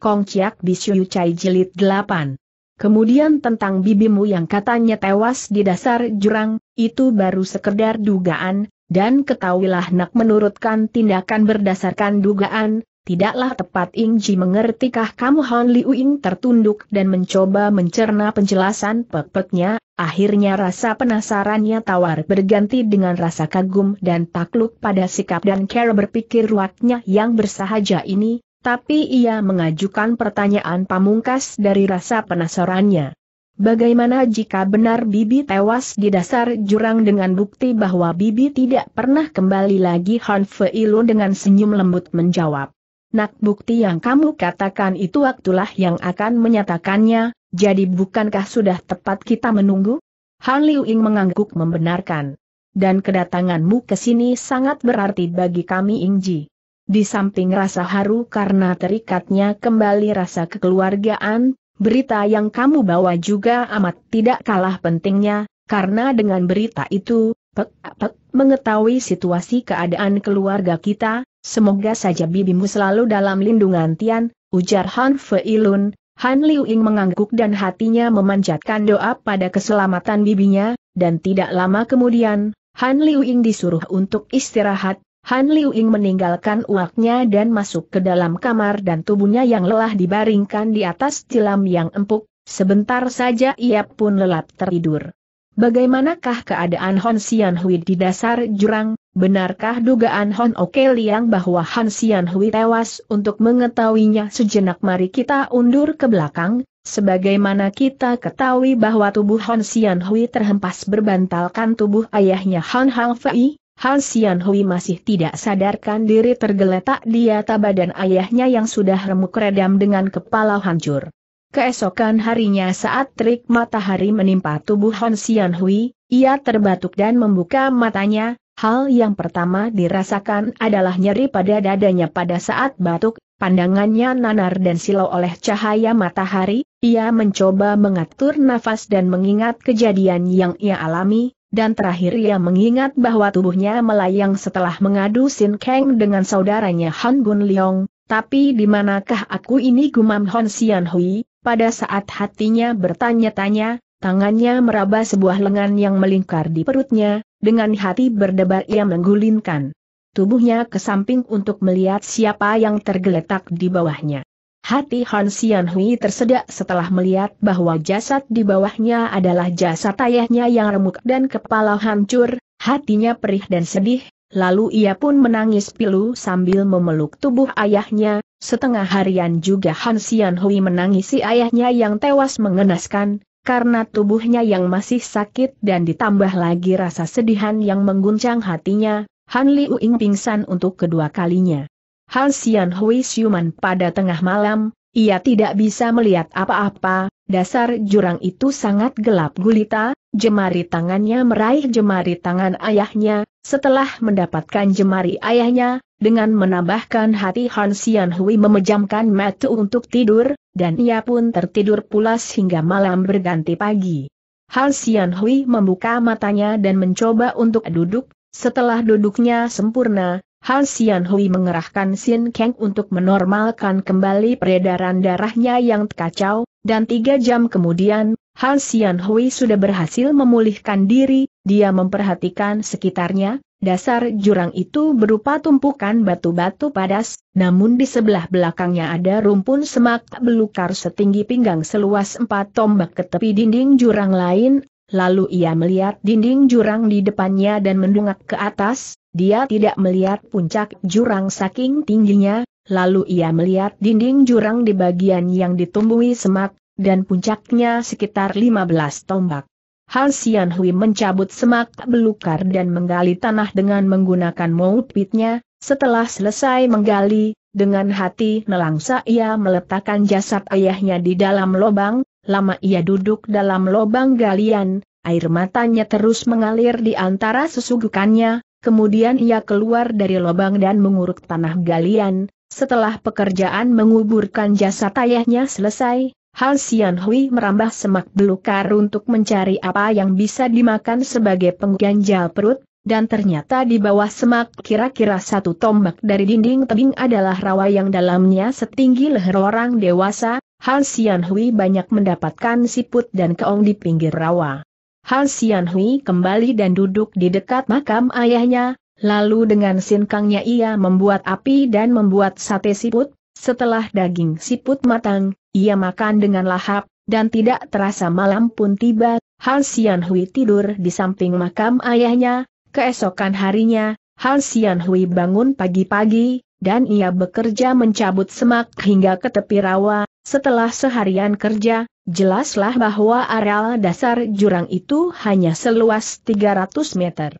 Kong Chiak Bisyu Chai Jilid 8. Kemudian tentang bibimu yang katanya tewas di dasar jurang, itu baru sekedar dugaan, dan ketahuilah nak menurutkan tindakan berdasarkan dugaan, tidaklah tepat Ingji mengertikah kamu Han Liu Ing tertunduk dan mencoba mencerna penjelasan pek akhirnya rasa penasarannya tawar berganti dengan rasa kagum dan takluk pada sikap dan cara berpikir ruaknya yang bersahaja ini, tapi ia mengajukan pertanyaan pamungkas dari rasa penasarannya. Bagaimana jika benar Bibi tewas di dasar jurang dengan bukti bahwa Bibi tidak pernah kembali lagi Han Feilu dengan senyum lembut menjawab. Nak bukti yang kamu katakan itu waktulah yang akan menyatakannya, jadi bukankah sudah tepat kita menunggu? Han Liu Ying mengangguk membenarkan. Dan kedatanganmu ke sini sangat berarti bagi kami Ingji. Di samping rasa haru karena terikatnya kembali rasa kekeluargaan, berita yang kamu bawa juga amat tidak kalah pentingnya, karena dengan berita itu, pek, pek, mengetahui situasi keadaan keluarga kita, semoga saja bibimu selalu dalam lindungan Tian, ujar Han Feilun, Han Liu Ying mengangguk dan hatinya memanjatkan doa pada keselamatan bibinya, dan tidak lama kemudian, Han Liu Ying disuruh untuk istirahat, Han Liu Ying meninggalkan uaknya dan masuk ke dalam kamar dan tubuhnya yang lelah dibaringkan di atas tilam yang empuk, sebentar saja ia pun lelap tertidur. Bagaimanakah keadaan Hon Sian Hui di dasar jurang? Benarkah dugaan Hon Oke Liang bahwa Hon Sian Hui tewas untuk mengetahuinya sejenak mari kita undur ke belakang, Sebagaimana kita ketahui bahwa tubuh Hon Sian Hui terhempas berbantalkan tubuh ayahnya Han Hang Fei, Han Sian Hui masih tidak sadarkan diri tergeletak di atas badan ayahnya yang sudah remuk redam dengan kepala hancur. Keesokan harinya saat terik matahari menimpa tubuh Han Sian Hui, ia terbatuk dan membuka matanya, hal yang pertama dirasakan adalah nyeri pada dadanya pada saat batuk, pandangannya nanar dan silau oleh cahaya matahari, ia mencoba mengatur nafas dan mengingat kejadian yang ia alami, dan terakhir ia mengingat bahwa tubuhnya melayang setelah mengadu Sin Kang dengan saudaranya Han Gun Leong, tapi di manakah aku ini gumam Hon Xian Hui, pada saat hatinya bertanya-tanya, tangannya meraba sebuah lengan yang melingkar di perutnya, dengan hati berdebar ia menggulingkan tubuhnya ke samping untuk melihat siapa yang tergeletak di bawahnya. Hati Han Xianhui Hui tersedak setelah melihat bahwa jasad di bawahnya adalah jasad ayahnya yang remuk dan kepala hancur, hatinya perih dan sedih, lalu ia pun menangis pilu sambil memeluk tubuh ayahnya, setengah harian juga Han Xianhui Hui menangisi ayahnya yang tewas mengenaskan, karena tubuhnya yang masih sakit dan ditambah lagi rasa sedihan yang mengguncang hatinya, Han Liu Ing pingsan untuk kedua kalinya. Han Sian Hui siuman pada tengah malam, ia tidak bisa melihat apa-apa, dasar jurang itu sangat gelap gulita, jemari tangannya meraih jemari tangan ayahnya, setelah mendapatkan jemari ayahnya, dengan menambahkan hati Han Sian Hui memejamkan mata untuk tidur, dan ia pun tertidur pulas hingga malam berganti pagi. Han Sian Hui membuka matanya dan mencoba untuk duduk, setelah duduknya sempurna, Han Sian Hui mengerahkan Sin Kang untuk menormalkan kembali peredaran darahnya yang kacau, dan tiga jam kemudian, Han Sian Hui sudah berhasil memulihkan diri, dia memperhatikan sekitarnya, dasar jurang itu berupa tumpukan batu-batu padas, namun di sebelah belakangnya ada rumpun semak belukar setinggi pinggang seluas empat tombak ke tepi dinding jurang lain, lalu ia melihat dinding jurang di depannya dan mendongak ke atas, dia tidak melihat puncak jurang saking tingginya, lalu ia melihat dinding jurang di bagian yang ditumbuhi semak, dan puncaknya sekitar 15 tombak. Hal Sian Hui mencabut semak belukar dan menggali tanah dengan menggunakan maut pitnya. setelah selesai menggali, dengan hati nelangsa ia meletakkan jasad ayahnya di dalam lubang lama ia duduk dalam lobang galian, air matanya terus mengalir di antara sesugukannya, kemudian ia keluar dari lobang dan menguruk tanah galian, setelah pekerjaan menguburkan jasad ayahnya selesai, Hal Sian Hui merambah semak belukar untuk mencari apa yang bisa dimakan sebagai pengganjal perut, dan ternyata di bawah semak kira-kira satu tombak dari dinding tebing adalah rawa yang dalamnya setinggi leher orang dewasa, Han Sian Hui banyak mendapatkan siput dan keong di pinggir rawa. Han Sian Hui kembali dan duduk di dekat makam ayahnya, lalu dengan sinkangnya ia membuat api dan membuat sate siput, setelah daging siput matang, ia makan dengan lahap, dan tidak terasa malam pun tiba, Han Sian Hui tidur di samping makam ayahnya, keesokan harinya, Han Sian Hui bangun pagi-pagi, dan ia bekerja mencabut semak hingga ke tepi rawa, setelah seharian kerja, jelaslah bahwa areal dasar jurang itu hanya seluas 300 meter.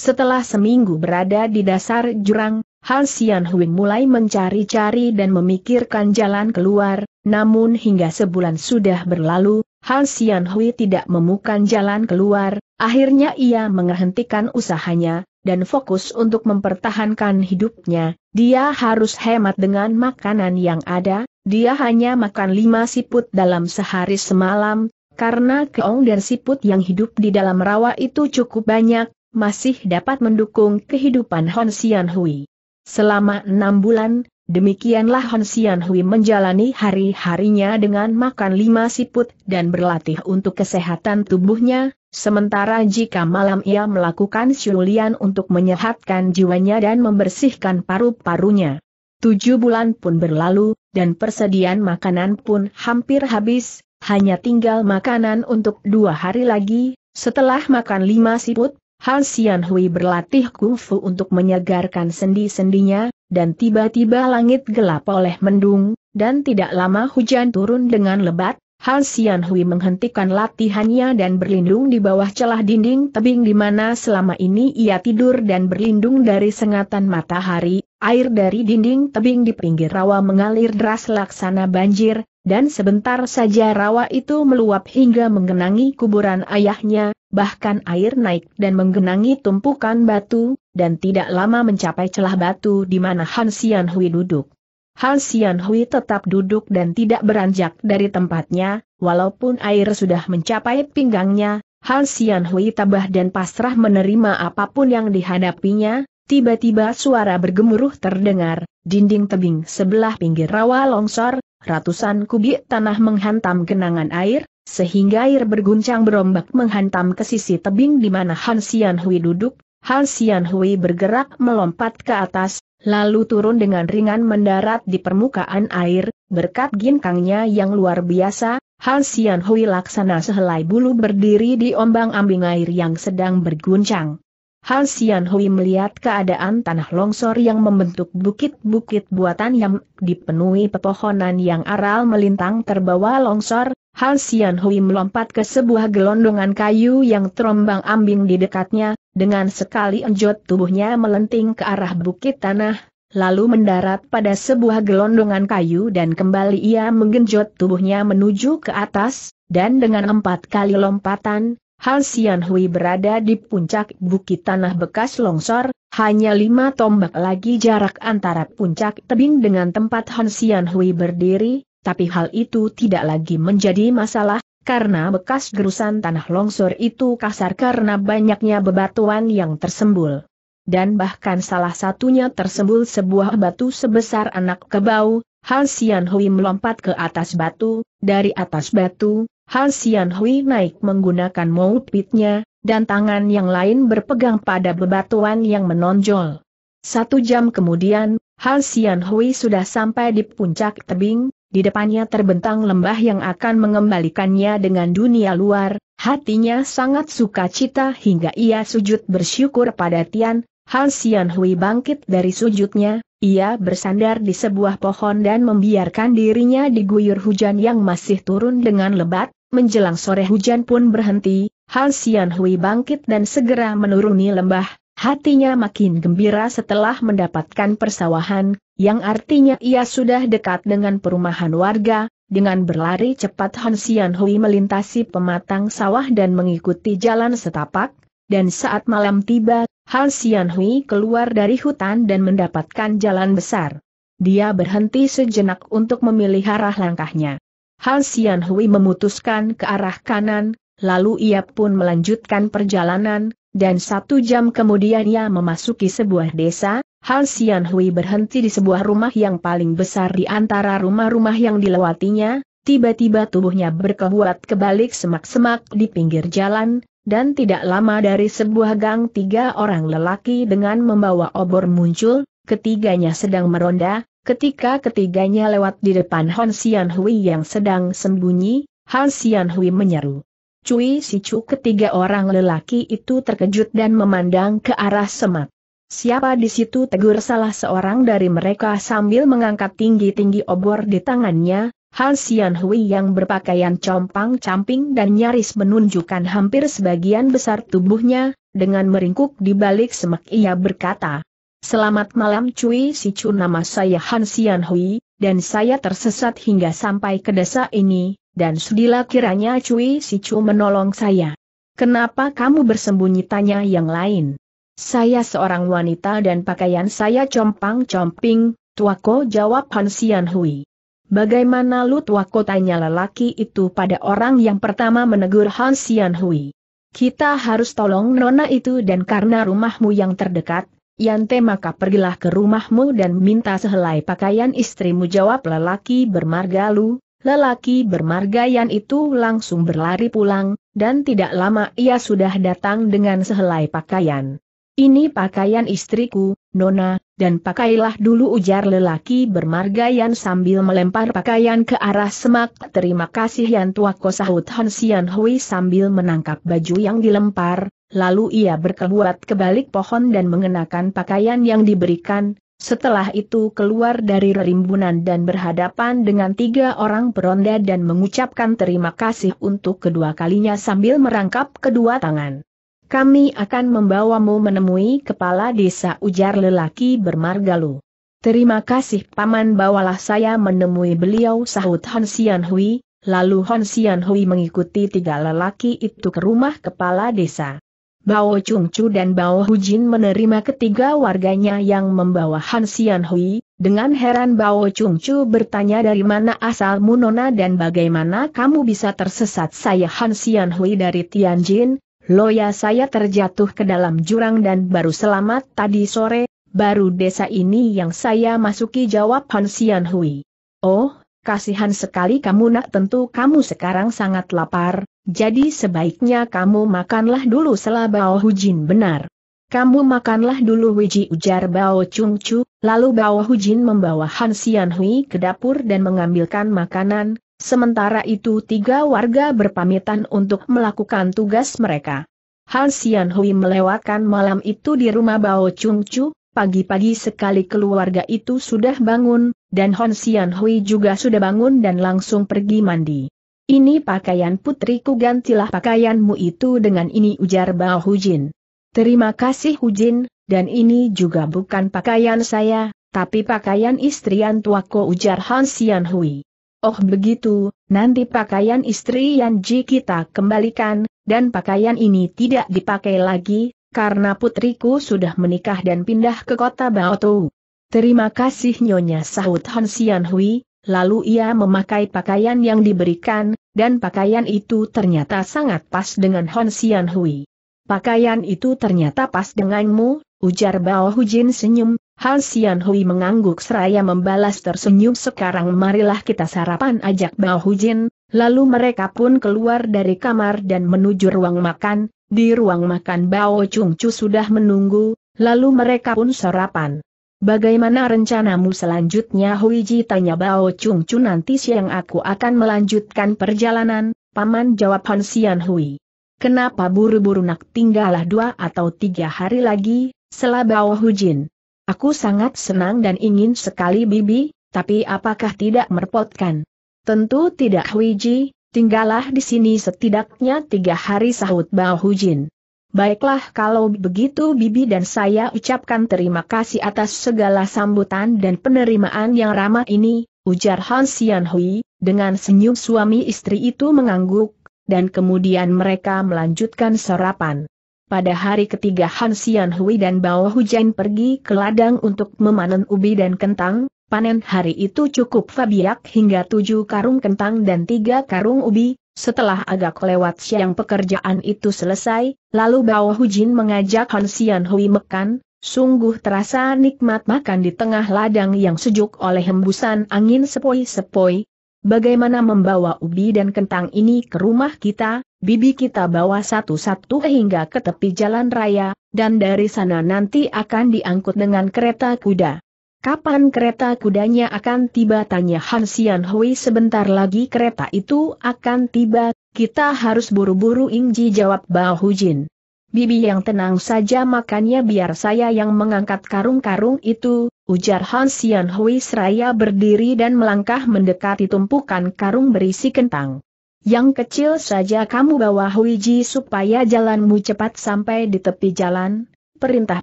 Setelah seminggu berada di dasar jurang, Han Xian Hui mulai mencari-cari dan memikirkan jalan keluar, namun hingga sebulan sudah berlalu, Han Xian Hui tidak menemukan jalan keluar, akhirnya ia menghentikan usahanya, dan fokus untuk mempertahankan hidupnya, dia harus hemat dengan makanan yang ada, dia hanya makan lima siput dalam sehari semalam, karena keong dan siput yang hidup di dalam rawa itu cukup banyak, masih dapat mendukung kehidupan Hon Sian Hui. Selama enam bulan, demikianlah Hon Sian Hui menjalani hari-harinya dengan makan lima siput dan berlatih untuk kesehatan tubuhnya, sementara jika malam ia melakukan syulian untuk menyehatkan jiwanya dan membersihkan paru-parunya. Tujuh bulan pun berlalu, dan persediaan makanan pun hampir habis, hanya tinggal makanan untuk dua hari lagi, setelah makan lima siput, Han Xian Hui berlatih kungfu untuk menyegarkan sendi-sendinya, dan tiba-tiba langit gelap oleh mendung, dan tidak lama hujan turun dengan lebat, Han Xian Hui menghentikan latihannya dan berlindung di bawah celah dinding tebing di mana selama ini ia tidur dan berlindung dari sengatan matahari, Air dari dinding tebing di pinggir rawa mengalir deras laksana banjir, dan sebentar saja rawa itu meluap hingga menggenangi kuburan ayahnya, bahkan air naik dan menggenangi tumpukan batu, dan tidak lama mencapai celah batu di mana Han Hui duduk. Han Hui tetap duduk dan tidak beranjak dari tempatnya, walaupun air sudah mencapai pinggangnya, Han Hui tabah dan pasrah menerima apapun yang dihadapinya, Tiba-tiba suara bergemuruh terdengar, dinding tebing sebelah pinggir rawa longsor, ratusan kubik tanah menghantam genangan air, sehingga air berguncang berombak menghantam ke sisi tebing di mana Han Xian Hui duduk. Han Xian Hui bergerak melompat ke atas, lalu turun dengan ringan mendarat di permukaan air, berkat ginkangnya yang luar biasa, Han Xian Hui laksana sehelai bulu berdiri di ombang-ambing air yang sedang berguncang. Han Sian Hui melihat keadaan tanah longsor yang membentuk bukit-bukit buatan yang dipenuhi pepohonan yang aral melintang terbawa longsor, Han Sian Hui melompat ke sebuah gelondongan kayu yang terombang ambing di dekatnya, dengan sekali enjot tubuhnya melenting ke arah bukit tanah, lalu mendarat pada sebuah gelondongan kayu dan kembali ia menggenjot tubuhnya menuju ke atas, dan dengan empat kali lompatan, Han Sian Hui berada di puncak bukit tanah bekas longsor, hanya lima tombak lagi jarak antara puncak tebing dengan tempat Han Sian Hui berdiri, tapi hal itu tidak lagi menjadi masalah, karena bekas gerusan tanah longsor itu kasar karena banyaknya bebatuan yang tersembul. Dan bahkan salah satunya tersembul sebuah batu sebesar anak kebau, Han Sian Hui melompat ke atas batu, dari atas batu, Hal Sian Hui naik menggunakan moupitnya, dan tangan yang lain berpegang pada bebatuan yang menonjol. Satu jam kemudian, Hal Sian Hui sudah sampai di puncak tebing, di depannya terbentang lembah yang akan mengembalikannya dengan dunia luar, hatinya sangat sukacita hingga ia sujud bersyukur pada Tian, Hal Sian Hui bangkit dari sujudnya, ia bersandar di sebuah pohon dan membiarkan dirinya diguyur hujan yang masih turun dengan lebat, Menjelang sore hujan pun berhenti, Han Sian Hui bangkit dan segera menuruni lembah, hatinya makin gembira setelah mendapatkan persawahan, yang artinya ia sudah dekat dengan perumahan warga, dengan berlari cepat Han Sian Hui melintasi pematang sawah dan mengikuti jalan setapak, dan saat malam tiba, Han Sian Hui keluar dari hutan dan mendapatkan jalan besar. Dia berhenti sejenak untuk memilih arah langkahnya. Han Sian Hui memutuskan ke arah kanan, lalu ia pun melanjutkan perjalanan, dan satu jam kemudian ia memasuki sebuah desa, Han Sian Hui berhenti di sebuah rumah yang paling besar di antara rumah-rumah yang dilewatinya, tiba-tiba tubuhnya berkebuat kebalik semak-semak di pinggir jalan, dan tidak lama dari sebuah gang tiga orang lelaki dengan membawa obor muncul, ketiganya sedang meronda, Ketika ketiganya lewat di depan Han Xian Hui yang sedang sembunyi, Han Xian Hui menyeru. Cui si Cu ketiga orang lelaki itu terkejut dan memandang ke arah semak. Siapa di situ tegur salah seorang dari mereka sambil mengangkat tinggi-tinggi obor di tangannya, Han Xian Hui yang berpakaian compang-camping dan nyaris menunjukkan hampir sebagian besar tubuhnya, dengan meringkuk di balik semak ia berkata, Selamat malam Cui si cu nama saya Han Sian Hui, dan saya tersesat hingga sampai ke desa ini, dan sudilah kiranya Cui si cu menolong saya. Kenapa kamu bersembunyi tanya yang lain? Saya seorang wanita dan pakaian saya compang-comping, tuako jawab Han Sian Hui. Bagaimana lu tuako tanya lelaki itu pada orang yang pertama menegur Han Sian Hui. Kita harus tolong nona itu dan karena rumahmu yang terdekat, Yante maka pergilah ke rumahmu dan minta sehelai pakaian istrimu jawab lelaki bermarga lu, lelaki bermarga Yan itu langsung berlari pulang, dan tidak lama ia sudah datang dengan sehelai pakaian. Ini pakaian istriku, Nona, dan pakailah dulu ujar lelaki bermargayan sambil melempar pakaian ke arah semak. Terima kasih Yan Tua Kosahut Han Sian Hui sambil menangkap baju yang dilempar, lalu ia berkeluat ke balik pohon dan mengenakan pakaian yang diberikan, setelah itu keluar dari rimbunan dan berhadapan dengan tiga orang peronda dan mengucapkan terima kasih untuk kedua kalinya sambil merangkap kedua tangan. Kami akan membawamu menemui kepala desa ujar lelaki bermargalu. Terima kasih paman bawalah saya menemui beliau sahut Han Sian Hui, lalu Han Sian Hui mengikuti tiga lelaki itu ke rumah kepala desa. Bao Chung Chu dan Bao Hujin menerima ketiga warganya yang membawa Han Sian Hui, dengan heran Bao Chung Chu bertanya dari mana asalmu Nona dan bagaimana kamu bisa tersesat saya Han Sian Hui dari Tianjin, Loya saya terjatuh ke dalam jurang dan baru selamat tadi sore, baru desa ini yang saya masuki jawab Han Xian Hui. Oh, kasihan sekali kamu nak tentu kamu sekarang sangat lapar, jadi sebaiknya kamu makanlah dulu selabao hujin benar. Kamu makanlah dulu wiji ujar Bao Chung Chu, lalu Bao Hujin membawa Han Xian Hui ke dapur dan mengambilkan makanan, Sementara itu tiga warga berpamitan untuk melakukan tugas mereka. Han Xian Hui melewatkan malam itu di rumah Bao Chung Chu, pagi-pagi sekali keluarga itu sudah bangun, dan Han Xian Hui juga sudah bangun dan langsung pergi mandi. Ini pakaian putriku gantilah pakaianmu itu dengan ini ujar Bao Hujin. Terima kasih Hujin, dan ini juga bukan pakaian saya, tapi pakaian istri tuaku ujar Han Xian Hui. Oh begitu, nanti pakaian istri Yanji kita kembalikan, dan pakaian ini tidak dipakai lagi, karena putriku sudah menikah dan pindah ke kota Baotou. Terima kasih Nyonya sahut Han Xian Hui, lalu ia memakai pakaian yang diberikan, dan pakaian itu ternyata sangat pas dengan Han Xian Hui. Pakaian itu ternyata pas denganmu, ujar Bao Hujin senyum, Han Sian Hui mengangguk seraya membalas tersenyum sekarang marilah kita sarapan ajak Bao Hujin, lalu mereka pun keluar dari kamar dan menuju ruang makan, di ruang makan Bao Chung Chu sudah menunggu, lalu mereka pun sarapan. Bagaimana rencanamu selanjutnya Hui Ji tanya Bao Chung Chu nanti siang aku akan melanjutkan perjalanan, paman jawab Han Sian Hui. Kenapa buru-buru nak tinggallah dua atau tiga hari lagi, selah Bao Hujin. Aku sangat senang dan ingin sekali Bibi, tapi apakah tidak merepotkan? Tentu tidak Huiji, tinggallah di sini setidaknya tiga hari sahut Bao Hujin. Baiklah kalau begitu Bibi dan saya ucapkan terima kasih atas segala sambutan dan penerimaan yang ramah ini, ujar Han Xianhui Hui, dengan senyum suami istri itu mengangguk, dan kemudian mereka melanjutkan sarapan. Pada hari ketiga Han Xian Hui dan Bao Hujan pergi ke ladang untuk memanen ubi dan kentang, panen hari itu cukup Fabiak hingga tujuh karung kentang dan tiga karung ubi, setelah agak lewat siang pekerjaan itu selesai, lalu Bao Hujin mengajak Han Xian Hui makan, sungguh terasa nikmat makan di tengah ladang yang sejuk oleh hembusan angin sepoi-sepoi, Bagaimana membawa ubi dan kentang ini ke rumah kita, bibi kita bawa satu-satu hingga ke tepi jalan raya, dan dari sana nanti akan diangkut dengan kereta kuda. Kapan kereta kudanya akan tiba tanya Han Xian Hui sebentar lagi kereta itu akan tiba, kita harus buru-buru Ingji jawab Bao Jin. Bibi yang tenang saja makannya biar saya yang mengangkat karung-karung itu, ujar Han Xian Hui seraya berdiri dan melangkah mendekati tumpukan karung berisi kentang. Yang kecil saja kamu bawa Hui Ji supaya jalanmu cepat sampai di tepi jalan, perintah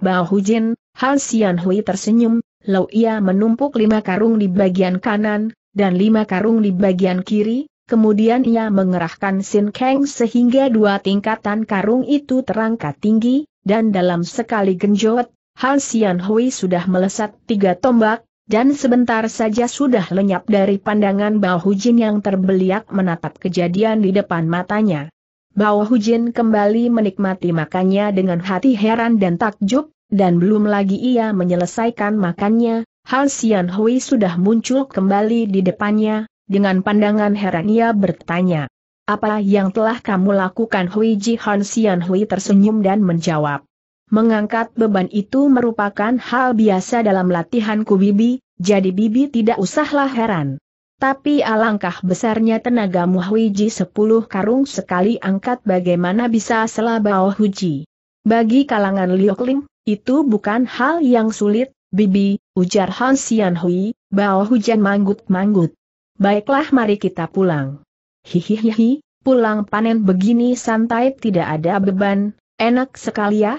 Bao Hujin, Han Xian Hui tersenyum, Lalu ia menumpuk lima karung di bagian kanan, dan lima karung di bagian kiri, kemudian ia mengerahkan Sin Kang sehingga dua tingkatan karung itu terangkat tinggi, dan dalam sekali genjot, Han Xian Hui sudah melesat tiga tombak, dan sebentar saja sudah lenyap dari pandangan Bao Hujin yang terbeliak menatap kejadian di depan matanya. Bao Hujin kembali menikmati makannya dengan hati heran dan takjub, dan belum lagi ia menyelesaikan makannya, Han Xian Hui sudah muncul kembali di depannya, dengan pandangan heran ia bertanya. Apa yang telah kamu lakukan Hui Ji Han Xian Hui tersenyum dan menjawab. Mengangkat beban itu merupakan hal biasa dalam latihanku Bibi, jadi Bibi tidak usahlah heran. Tapi alangkah besarnya tenaga Muhwiji sepuluh karung sekali angkat bagaimana bisa selabau huji. Bagi kalangan Liokling, itu bukan hal yang sulit, Bibi, ujar Han Xianhui, bau hujan manggut-manggut. Baiklah mari kita pulang. Hihihihi, pulang panen begini santai tidak ada beban, enak sekali ya,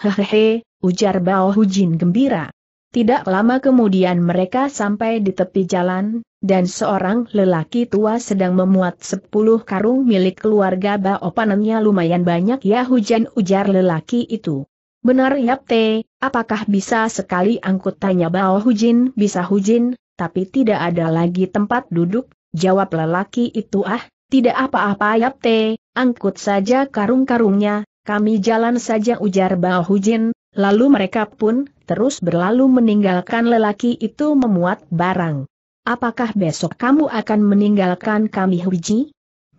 Hehehe, ujar Bao Hujin gembira. Tidak lama kemudian mereka sampai di tepi jalan, dan seorang lelaki tua sedang memuat sepuluh karung milik keluarga Bao panennya lumayan banyak ya hujan ujar lelaki itu. Benar Yapte, apakah bisa sekali angkut tanya Bao Hujin bisa Hujin, tapi tidak ada lagi tempat duduk, jawab lelaki itu ah, tidak apa-apa Yapte, angkut saja karung-karungnya, kami jalan saja ujar Bao Hujin, lalu mereka pun terus berlalu meninggalkan lelaki itu memuat barang. Apakah besok kamu akan meninggalkan kami Huji?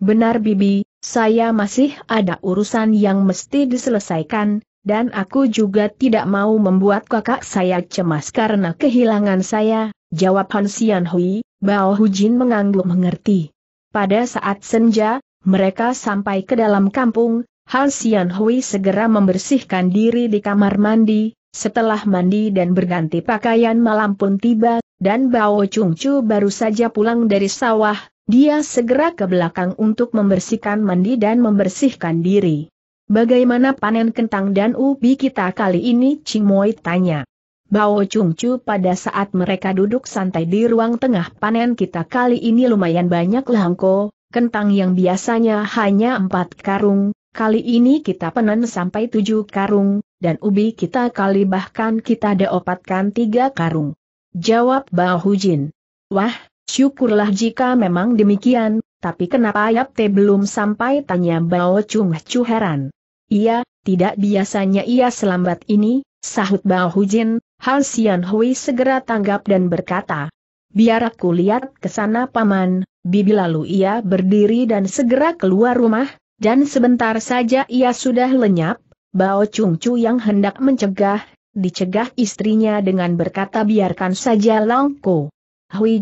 Benar Bibi, saya masih ada urusan yang mesti diselesaikan, dan aku juga tidak mau membuat kakak saya cemas karena kehilangan saya, jawab Han Xian Hui, Bao Hujin mengangguk mengerti. Pada saat senja, mereka sampai ke dalam kampung, Han Sian Hui segera membersihkan diri di kamar mandi, setelah mandi dan berganti pakaian malam pun tiba, dan Bao Chung Chu baru saja pulang dari sawah, dia segera ke belakang untuk membersihkan mandi dan membersihkan diri. Bagaimana panen kentang dan ubi kita kali ini? Cimoy tanya. Bao Chung Chu pada saat mereka duduk santai di ruang tengah panen kita kali ini lumayan banyak langko, kentang yang biasanya hanya empat karung, Kali ini kita penen sampai tujuh karung, dan ubi kita kali bahkan kita daopatkan tiga karung. Jawab Hu Jin. Wah, syukurlah jika memang demikian, tapi kenapa Yap Te belum sampai tanya Bao Chung Chu heran. Iya, tidak biasanya ia selambat ini, sahut Bao Jin, Han Sian Hui segera tanggap dan berkata. Biar aku lihat ke sana paman, bibi lalu ia berdiri dan segera keluar rumah, dan sebentar saja ia sudah lenyap, Bao Chung Chu yang hendak mencegah, dicegah istrinya dengan berkata biarkan saja Langko.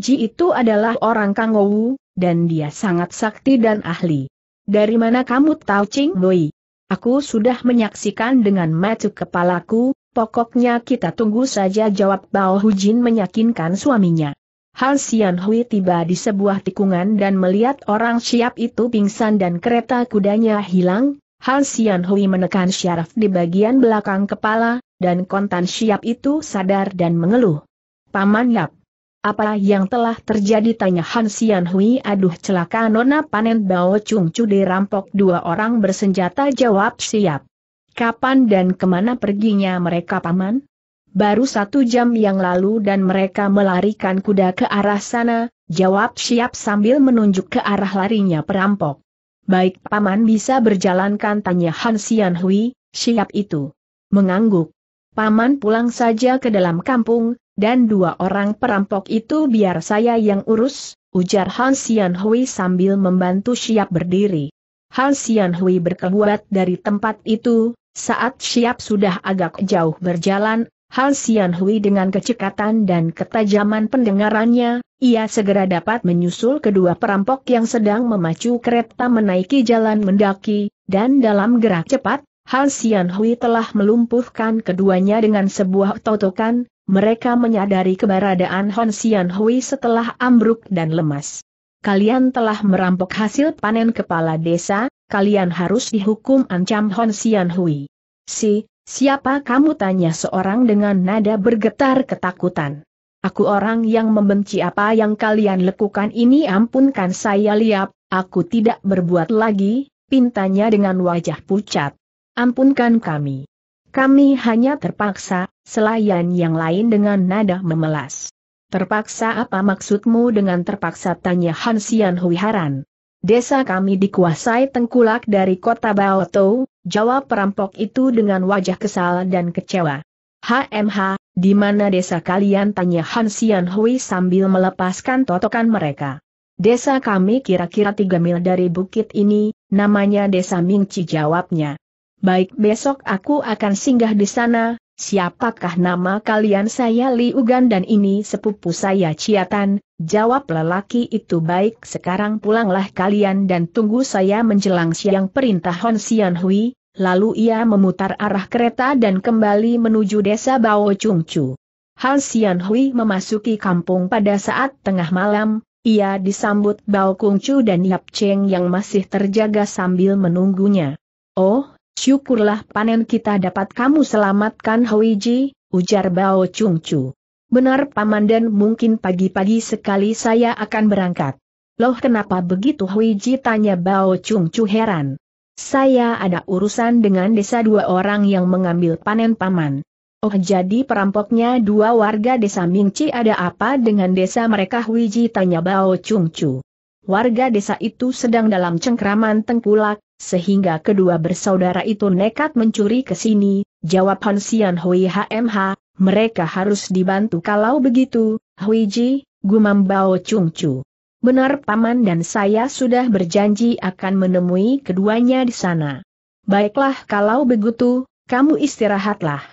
Ji itu adalah orang Kangowu, dan dia sangat sakti dan ahli. Dari mana kamu tahu Ching Loi? Aku sudah menyaksikan dengan mata kepalaku, pokoknya kita tunggu saja jawab Bao Jin meyakinkan suaminya. Han Xian Hui tiba di sebuah tikungan dan melihat orang siap itu pingsan dan kereta kudanya hilang, Han Xian Hui menekan syaraf di bagian belakang kepala, dan kontan siap itu sadar dan mengeluh. Paman Yap. Apa yang telah terjadi tanya Han Xian Hui aduh celaka nona panen Bao cung cu dirampok dua orang bersenjata jawab siap. Kapan dan kemana perginya mereka paman? Baru satu jam yang lalu dan mereka melarikan kuda ke arah sana, jawab siap sambil menunjuk ke arah larinya perampok. Baik paman bisa berjalankan tanya Han Sian Hui, siap itu. Mengangguk. Paman pulang saja ke dalam kampung, dan dua orang perampok itu biar saya yang urus, ujar Han Sian Hui sambil membantu siap berdiri. Han Sian Hui berkeluat dari tempat itu, saat siap sudah agak jauh berjalan, Han Sian Hui dengan kecekatan dan ketajaman pendengarannya, ia segera dapat menyusul kedua perampok yang sedang memacu kereta menaiki jalan mendaki, dan dalam gerak cepat, Han Sian Hui telah melumpuhkan keduanya dengan sebuah totokan, mereka menyadari keberadaan Han Sian Hui setelah ambruk dan lemas. Kalian telah merampok hasil panen kepala desa, kalian harus dihukum ancam Han Sian Hui. Si, Siapa kamu tanya seorang dengan nada bergetar ketakutan. Aku orang yang membenci apa yang kalian lekukan ini ampunkan saya liap, aku tidak berbuat lagi, pintanya dengan wajah pucat. Ampunkan kami. Kami hanya terpaksa, Selain yang lain dengan nada memelas. Terpaksa apa maksudmu dengan terpaksa tanya Hansian Huiharan. Desa kami dikuasai tengkulak dari kota Baoto, jawab perampok itu dengan wajah kesal dan kecewa. HMH, di mana desa kalian tanya Han Sian Hui sambil melepaskan totokan mereka. Desa kami kira-kira tiga mil dari bukit ini, namanya desa Mingci jawabnya. Baik besok aku akan singgah di sana, Siapakah nama kalian saya Li Ugan dan ini sepupu saya Ciatan, jawab lelaki itu baik sekarang pulanglah kalian dan tunggu saya menjelang siang perintah Hon Sian Hui, lalu ia memutar arah kereta dan kembali menuju desa Bao Chung Chu. Han Sian Hui memasuki kampung pada saat tengah malam, ia disambut Bao Kung Chu dan Yap Cheng yang masih terjaga sambil menunggunya. Oh, Syukurlah panen kita dapat kamu selamatkan Hoiji, ujar Bao Chung Benar Paman dan mungkin pagi-pagi sekali saya akan berangkat. Loh kenapa begitu Hoiji tanya Bao Chung heran. Saya ada urusan dengan desa dua orang yang mengambil panen Paman. Oh jadi perampoknya dua warga desa Mingci ada apa dengan desa mereka Hoiji tanya Bao Chung warga desa itu sedang dalam cengkraman tengkulak, sehingga kedua bersaudara itu nekat mencuri ke sini, jawab Han Sian Hui HMH, mereka harus dibantu kalau begitu, Hui Ji, gumam Bao Chung Chu. Benar paman dan saya sudah berjanji akan menemui keduanya di sana. Baiklah kalau begitu, kamu istirahatlah.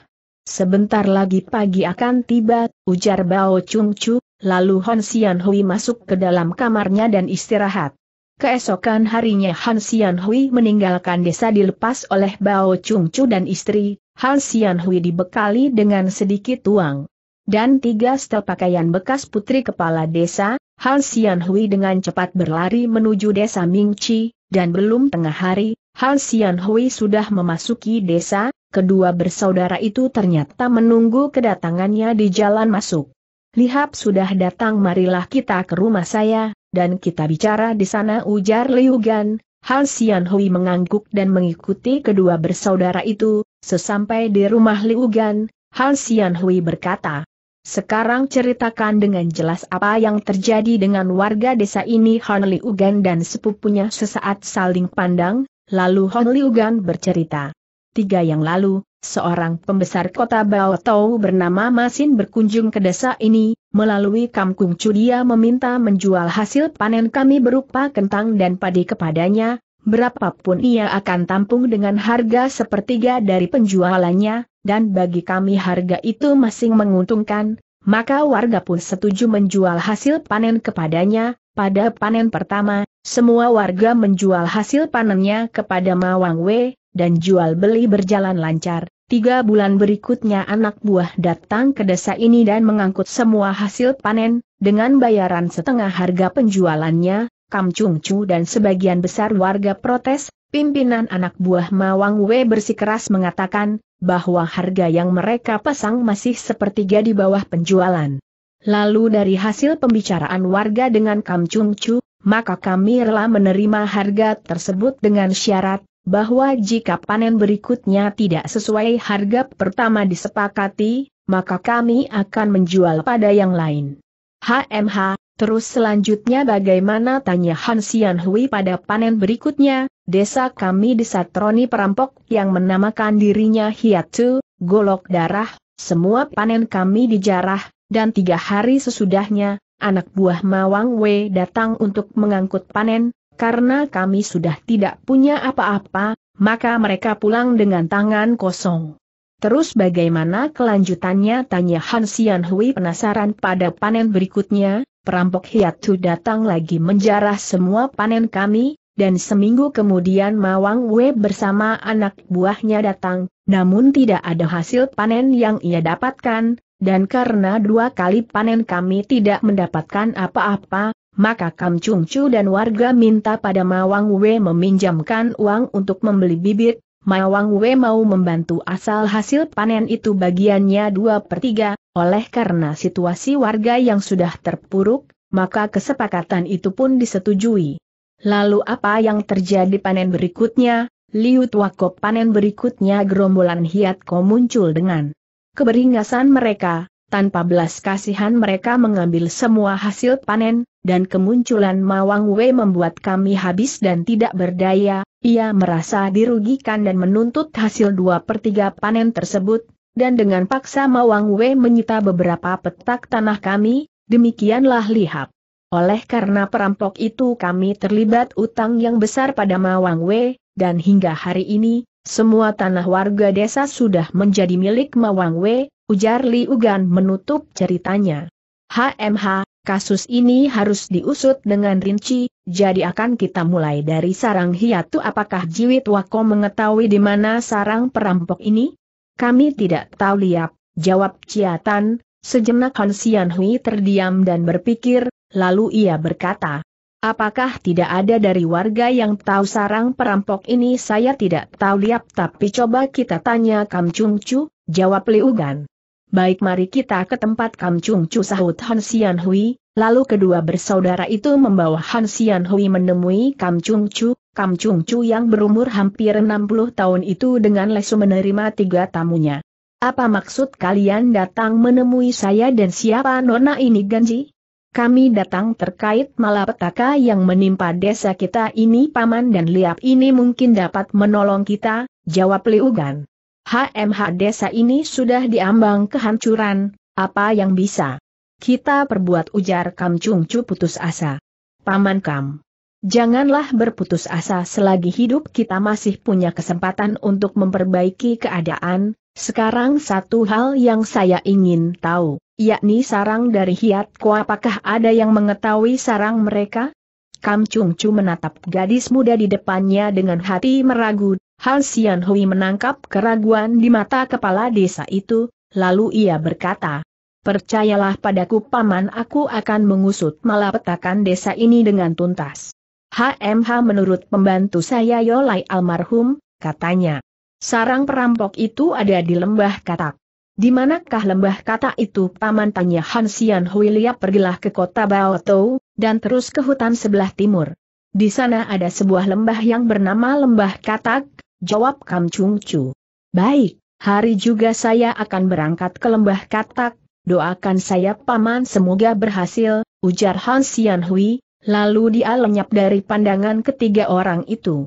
Sebentar lagi pagi akan tiba, ujar Bao Chung Chu, Lalu Han Xian Hui masuk ke dalam kamarnya dan istirahat. Keesokan harinya Han Xian Hui meninggalkan desa dilepas oleh Bao Chung Chu dan istri, Han Xian Hui dibekali dengan sedikit uang. Dan tiga setel pakaian bekas putri kepala desa, Han Xian Hui dengan cepat berlari menuju desa Mingci, dan belum tengah hari, Han Xian Hui sudah memasuki desa, kedua bersaudara itu ternyata menunggu kedatangannya di jalan masuk. Lihap sudah datang marilah kita ke rumah saya, dan kita bicara di sana ujar Liu Gan. Han Sian Hui mengangguk dan mengikuti kedua bersaudara itu, sesampai di rumah Liu Gan, Han Sian Hui berkata, sekarang ceritakan dengan jelas apa yang terjadi dengan warga desa ini Han Liu Gan dan sepupunya sesaat saling pandang, lalu Han Liu Gan bercerita. Tiga yang lalu, seorang pembesar kota Bao Tau bernama Masin berkunjung ke desa ini, melalui Kampung Cudia meminta menjual hasil panen kami berupa kentang dan padi kepadanya, berapapun ia akan tampung dengan harga sepertiga dari penjualannya, dan bagi kami harga itu masing menguntungkan, maka warga pun setuju menjual hasil panen kepadanya, pada panen pertama, semua warga menjual hasil panennya kepada Mawang Wei, dan jual beli berjalan lancar. Tiga bulan berikutnya anak buah datang ke desa ini dan mengangkut semua hasil panen, dengan bayaran setengah harga penjualannya, Kam Chung Chu dan sebagian besar warga protes, pimpinan anak buah Mawang Wei bersikeras mengatakan, bahwa harga yang mereka pasang masih sepertiga di bawah penjualan. Lalu dari hasil pembicaraan warga dengan Kam Chung Chu, maka kami rela menerima harga tersebut dengan syarat, bahwa jika panen berikutnya tidak sesuai harga pertama disepakati, maka kami akan menjual pada yang lain. HMH, terus selanjutnya bagaimana tanya Han Hui pada panen berikutnya, desa kami disatroni perampok yang menamakan dirinya Hiatu, golok darah, semua panen kami dijarah, dan tiga hari sesudahnya, anak buah Mawang Wei datang untuk mengangkut panen, karena kami sudah tidak punya apa-apa, maka mereka pulang dengan tangan kosong. Terus bagaimana kelanjutannya tanya Han Xian Hui penasaran pada panen berikutnya, perampok Hiatu datang lagi menjarah semua panen kami, dan seminggu kemudian Mawang Wei bersama anak buahnya datang, namun tidak ada hasil panen yang ia dapatkan, dan karena dua kali panen kami tidak mendapatkan apa-apa, maka Kam Chung Chu dan warga minta pada Mawang Wei meminjamkan uang untuk membeli bibit, Mawang Wei mau membantu asal hasil panen itu bagiannya 2 per 3, oleh karena situasi warga yang sudah terpuruk, maka kesepakatan itu pun disetujui. Lalu apa yang terjadi panen berikutnya? Liut Wakop panen berikutnya gerombolan hiat Ko muncul dengan keberingasan mereka, tanpa belas kasihan mereka mengambil semua hasil panen, dan kemunculan Mawang Wei membuat kami habis dan tidak berdaya, ia merasa dirugikan dan menuntut hasil dua per 3 panen tersebut, dan dengan paksa Mawang Wei menyita beberapa petak tanah kami, demikianlah lihat. Oleh karena perampok itu kami terlibat utang yang besar pada Mawang Wei, dan hingga hari ini, semua tanah warga desa sudah menjadi milik Mawang Wei, ujar Li Ugan menutup ceritanya. HMH, kasus ini harus diusut dengan rinci, jadi akan kita mulai dari sarang hiatu apakah Jiwit Wako mengetahui di mana sarang perampok ini? Kami tidak tahu liap, jawab Ciatan, sejenak Han Xian Hui terdiam dan berpikir, lalu ia berkata, Apakah tidak ada dari warga yang tahu sarang perampok ini? Saya tidak tahu liap tapi coba kita tanya Kam Chung Chu, jawab Liugan. Baik mari kita ke tempat Kam Chung Chu sahut Han Xian Hui, lalu kedua bersaudara itu membawa Han Xian Hui menemui Kam Chung Chu, Kam Chung Chu yang berumur hampir 60 tahun itu dengan lesu menerima tiga tamunya. Apa maksud kalian datang menemui saya dan siapa nona ini Ganji? Kami datang terkait malapetaka yang menimpa desa kita ini paman dan liap ini mungkin dapat menolong kita, jawab Liu Gan. HMH desa ini sudah diambang kehancuran, apa yang bisa? Kita perbuat ujar Kam Chung Chu putus asa. Paman Kam. Janganlah berputus asa selagi hidup kita masih punya kesempatan untuk memperbaiki keadaan, sekarang satu hal yang saya ingin tahu, yakni sarang dari Hiat Ko apakah ada yang mengetahui sarang mereka? Kam Chung Chu menatap gadis muda di depannya dengan hati meragut. Han Xian Hui menangkap keraguan di mata kepala desa itu, lalu ia berkata, Percayalah padaku paman aku akan mengusut malapetakan desa ini dengan tuntas. HMH menurut pembantu saya Yolai almarhum, katanya. Sarang perampok itu ada di lembah katak. Di manakah lembah katak itu paman tanya Han Xian Hui liap pergilah ke kota Baotou, dan terus ke hutan sebelah timur. Di sana ada sebuah lembah yang bernama lembah katak, jawab Kam Chung Chu. Baik, hari juga saya akan berangkat ke lembah katak, doakan saya paman semoga berhasil, ujar Han Xian Hui, lalu dia lenyap dari pandangan ketiga orang itu.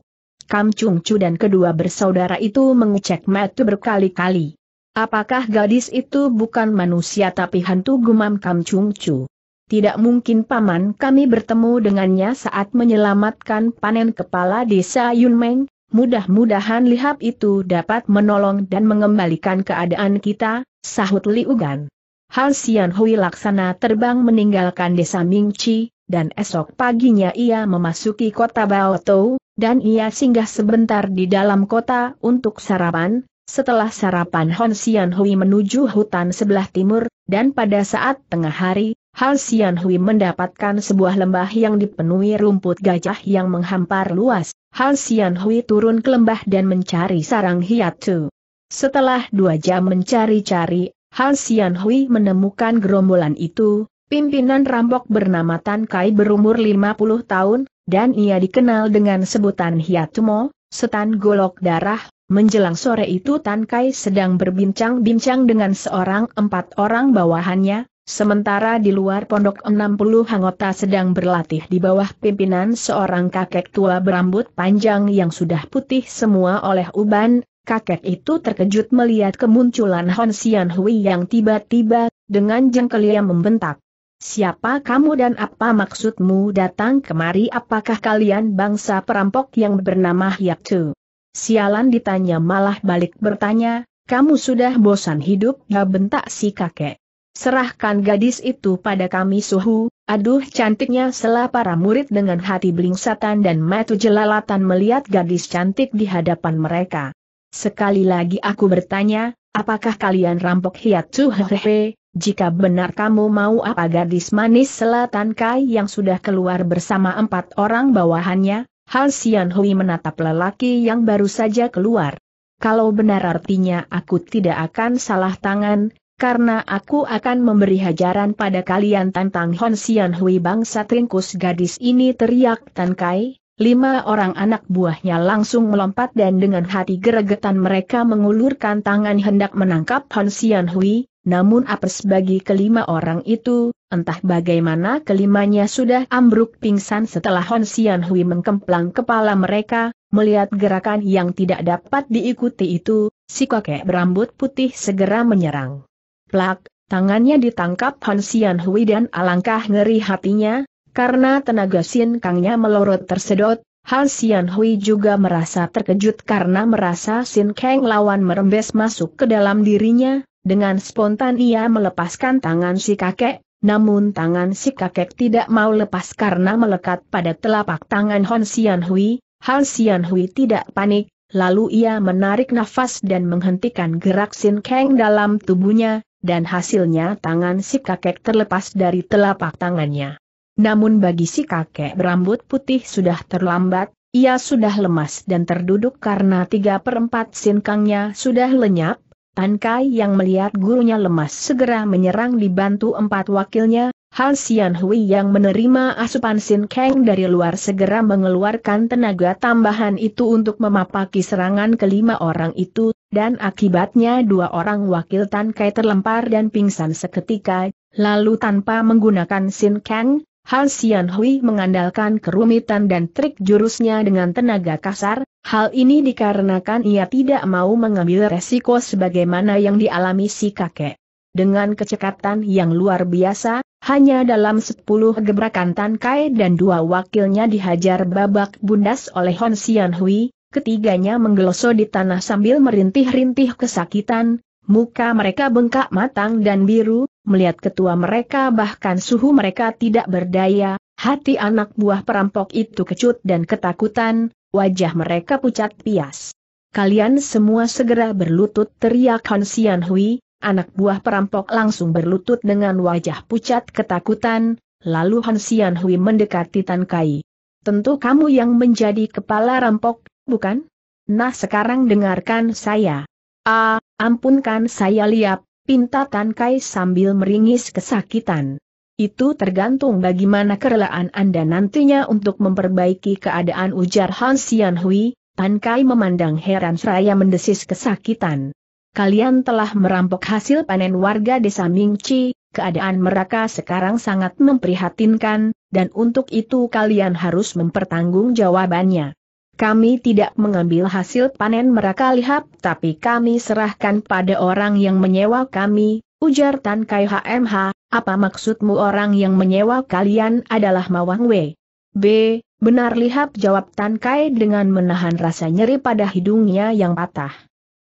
Kam Chung Chu dan kedua bersaudara itu mengecek mata berkali-kali. Apakah gadis itu bukan manusia tapi hantu gumam Kam Chung Chu? Tidak mungkin paman kami bertemu dengannya saat menyelamatkan panen kepala desa Yunmeng, Mudah-mudahan lihap itu dapat menolong dan mengembalikan keadaan kita, sahut Liugan. Hal Sian Hui laksana terbang meninggalkan desa Mingci dan esok paginya ia memasuki kota Baotou, dan ia singgah sebentar di dalam kota untuk sarapan. Setelah sarapan Hon Sian Hui menuju hutan sebelah timur, dan pada saat tengah hari, Han Sian Hui mendapatkan sebuah lembah yang dipenuhi rumput gajah yang menghampar luas. Han Sian Hui turun ke lembah dan mencari sarang hiatu. Setelah dua jam mencari-cari, Han Sian Hui menemukan gerombolan itu, pimpinan rampok bernama Tan Kai berumur 50 tahun, dan ia dikenal dengan sebutan Hiatumo, setan golok darah, Menjelang sore itu Tan Kai sedang berbincang-bincang dengan seorang empat orang bawahannya, Sementara di luar pondok 60 anggota sedang berlatih di bawah pimpinan seorang kakek tua berambut panjang yang sudah putih semua oleh uban, kakek itu terkejut melihat kemunculan Hon Sian Hui yang tiba-tiba, dengan jengkel ia membentak. Siapa kamu dan apa maksudmu datang kemari apakah kalian bangsa perampok yang bernama Hyak Tu? Sialan ditanya malah balik bertanya, kamu sudah bosan hidup ya bentak si kakek. Serahkan gadis itu pada kami suhu, aduh cantiknya selah para murid dengan hati belingsatan dan mata jelalatan melihat gadis cantik di hadapan mereka. Sekali lagi aku bertanya, apakah kalian rampok hiat hehehe, jika benar kamu mau apa gadis manis selatan Kai yang sudah keluar bersama empat orang bawahannya, Hal Sian Hui menatap lelaki yang baru saja keluar. Kalau benar artinya aku tidak akan salah tangan, karena aku akan memberi hajaran pada kalian tentang Hon Sian Hui bangsa ringkus gadis ini teriak Tan Kai, lima orang anak buahnya langsung melompat dan dengan hati geregetan mereka mengulurkan tangan hendak menangkap Hon Sian Hui, namun apes bagi kelima orang itu, entah bagaimana kelimanya sudah ambruk pingsan setelah Hon Sian Hui mengkemplang kepala mereka, Melihat gerakan yang tidak dapat diikuti itu, si kakek berambut putih segera menyerang. Plak, tangannya ditangkap Han Xian Hui dan alangkah ngeri hatinya, karena tenaga Sin Kangnya melorot tersedot, Han Xian Hui juga merasa terkejut karena merasa Sin Kang lawan merembes masuk ke dalam dirinya, dengan spontan ia melepaskan tangan si kakek, namun tangan si kakek tidak mau lepas karena melekat pada telapak tangan Han Xian Hui, Han Xian Hui tidak panik, lalu ia menarik nafas dan menghentikan gerak Sin Kang dalam tubuhnya, dan hasilnya tangan si kakek terlepas dari telapak tangannya. Namun bagi si kakek berambut putih sudah terlambat, ia sudah lemas dan terduduk karena tiga perempat sinkangnya sudah lenyap, Tankai yang melihat gurunya lemas segera menyerang dibantu empat wakilnya, Hal Sian Hui yang menerima asupan Sin Kang dari luar segera mengeluarkan tenaga tambahan itu untuk memapaki serangan kelima orang itu, dan akibatnya dua orang wakil Tan Kai terlempar dan pingsan seketika, lalu tanpa menggunakan Sin Kang, Han Xian Hui mengandalkan kerumitan dan trik jurusnya dengan tenaga kasar, hal ini dikarenakan ia tidak mau mengambil resiko sebagaimana yang dialami si kakek. Dengan kecekatan yang luar biasa, hanya dalam sepuluh gebrakan Tan Kai dan dua wakilnya dihajar babak bundas oleh Han Xian Hui, ketiganya menggeloso di tanah sambil merintih-rintih kesakitan, muka mereka bengkak matang dan biru, melihat ketua mereka bahkan suhu mereka tidak berdaya, hati anak buah perampok itu kecut dan ketakutan, wajah mereka pucat pias. Kalian semua segera berlutut teriak Han Xian Hui, anak buah perampok langsung berlutut dengan wajah pucat ketakutan, lalu Han Xian Hui mendekati Tan Kai. Tentu kamu yang menjadi kepala rampok, bukan? Nah sekarang dengarkan saya. Ah, ampunkan saya liap, pinta Tan Kai sambil meringis kesakitan. Itu tergantung bagaimana kerelaan Anda nantinya untuk memperbaiki keadaan ujar Han Xian Hui, Tan Kai memandang heran seraya mendesis kesakitan. Kalian telah merampok hasil panen warga desa Mingci, keadaan mereka sekarang sangat memprihatinkan, dan untuk itu kalian harus mempertanggungjawabannya. Kami tidak mengambil hasil panen mereka lihat, tapi kami serahkan pada orang yang menyewa kami, ujar Tan Kai HMH, apa maksudmu orang yang menyewa kalian adalah Mawang Wei? B. Benar lihat jawab Tan Kai dengan menahan rasa nyeri pada hidungnya yang patah.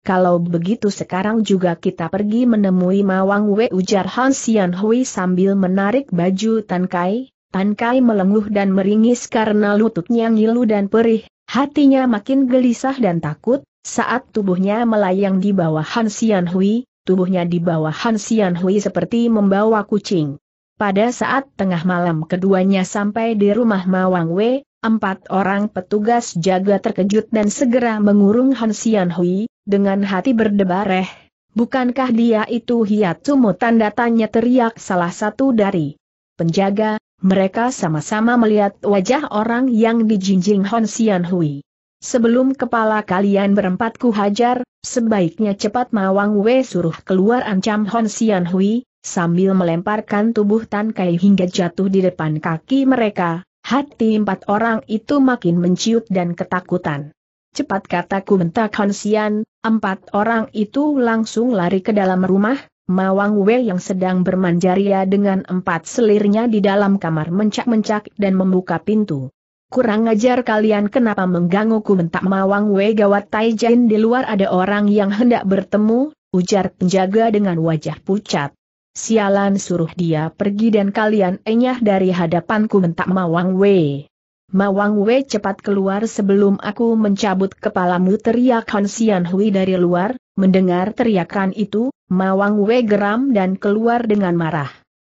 Kalau begitu sekarang juga kita pergi menemui Mawang Wei ujar Han Xian Hui sambil menarik baju Tan Kai. Tan Kai melenguh dan meringis karena lututnya ngilu dan perih, Hatinya makin gelisah dan takut, saat tubuhnya melayang di bawah Han Xian Hui, tubuhnya di bawah Han Xian Hui seperti membawa kucing. Pada saat tengah malam keduanya sampai di rumah Mawang Wei, empat orang petugas jaga terkejut dan segera mengurung Han Xian Hui, dengan hati eh, Bukankah dia itu Sumo tanda tanya teriak salah satu dari penjaga, mereka sama-sama melihat wajah orang yang dijinjing Hon Sian Hui. Sebelum kepala kalian berempat ku hajar, sebaiknya cepat Mawang Wei suruh keluar ancam Hon Sian Hui, sambil melemparkan tubuh Tan Kai hingga jatuh di depan kaki mereka, hati empat orang itu makin menciut dan ketakutan. Cepat kataku bentak Hon Xian, empat orang itu langsung lari ke dalam rumah, Mawang Wei yang sedang bermanjaria dengan empat selirnya di dalam kamar mencak-mencak dan membuka pintu. Kurang ajar kalian kenapa menggangguku Mentak Mawang Wei gawat Taijin di luar ada orang yang hendak bertemu, ujar penjaga dengan wajah pucat. Sialan suruh dia pergi dan kalian enyah dari hadapanku Mentak Mawang Wei. Mawang Wei cepat keluar sebelum aku mencabut kepalamu teriak Han Hui dari luar, Mendengar teriakan itu, Mawang Wei geram dan keluar dengan marah.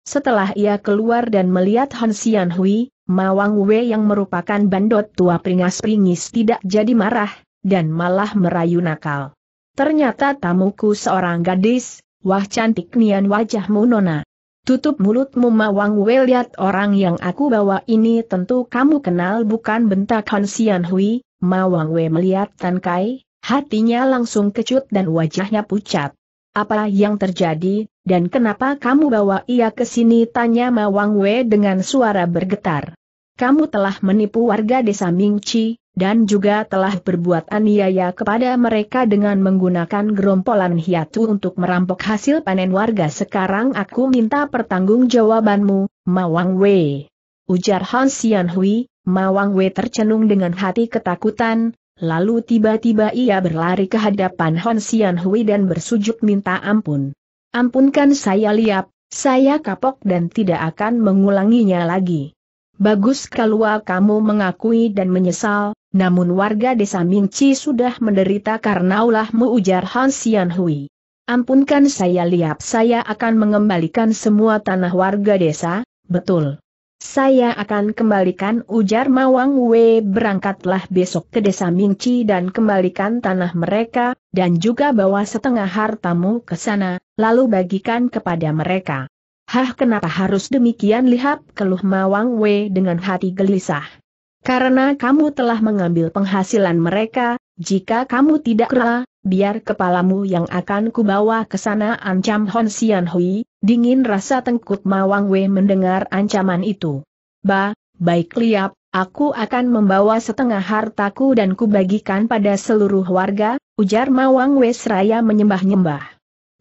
Setelah ia keluar dan melihat Han Xian Hui, Mawang Wei yang merupakan bandot tua pringas-pringis tidak jadi marah, dan malah merayu nakal. Ternyata tamuku seorang gadis, wah cantik nian wajahmu nona. Tutup mulutmu Mawang Wei lihat orang yang aku bawa ini tentu kamu kenal bukan bentak Han Xian Hui, Mawang Wei melihat Tan Kai, Hatinya langsung kecut dan wajahnya pucat. Apa yang terjadi, dan kenapa kamu bawa ia ke sini? Tanya Mawang Wei dengan suara bergetar. Kamu telah menipu warga desa Mingci, dan juga telah berbuat aniaya kepada mereka dengan menggunakan gerombolan hiatu untuk merampok hasil panen warga. Sekarang aku minta pertanggungjawabanmu, Mawang Wei. Ujar Han Xianhui, Mawang Wei tercenung dengan hati ketakutan, Lalu tiba-tiba ia berlari ke hadapan Hon Sian Hui dan bersujud minta ampun. Ampunkan saya liap, saya kapok dan tidak akan mengulanginya lagi. Bagus kalau kamu mengakui dan menyesal, namun warga desa Mingci sudah menderita karena ulahmu ujar Han Sian Hui. Ampunkan saya liap saya akan mengembalikan semua tanah warga desa, betul. Saya akan kembalikan ujar Mawang Wei berangkatlah besok ke desa Mingci dan kembalikan tanah mereka, dan juga bawa setengah hartamu ke sana, lalu bagikan kepada mereka. Hah kenapa harus demikian lihat keluh Mawang Wei dengan hati gelisah. Karena kamu telah mengambil penghasilan mereka, jika kamu tidak rela, biar kepalamu yang akan kubawa ke sana ancam Hon Sian Hui, Dingin rasa tengkuk Mawang Wei mendengar ancaman itu. Ba, baik liap, aku akan membawa setengah hartaku dan kubagikan pada seluruh warga, ujar Mawang Wei seraya menyembah-nyembah.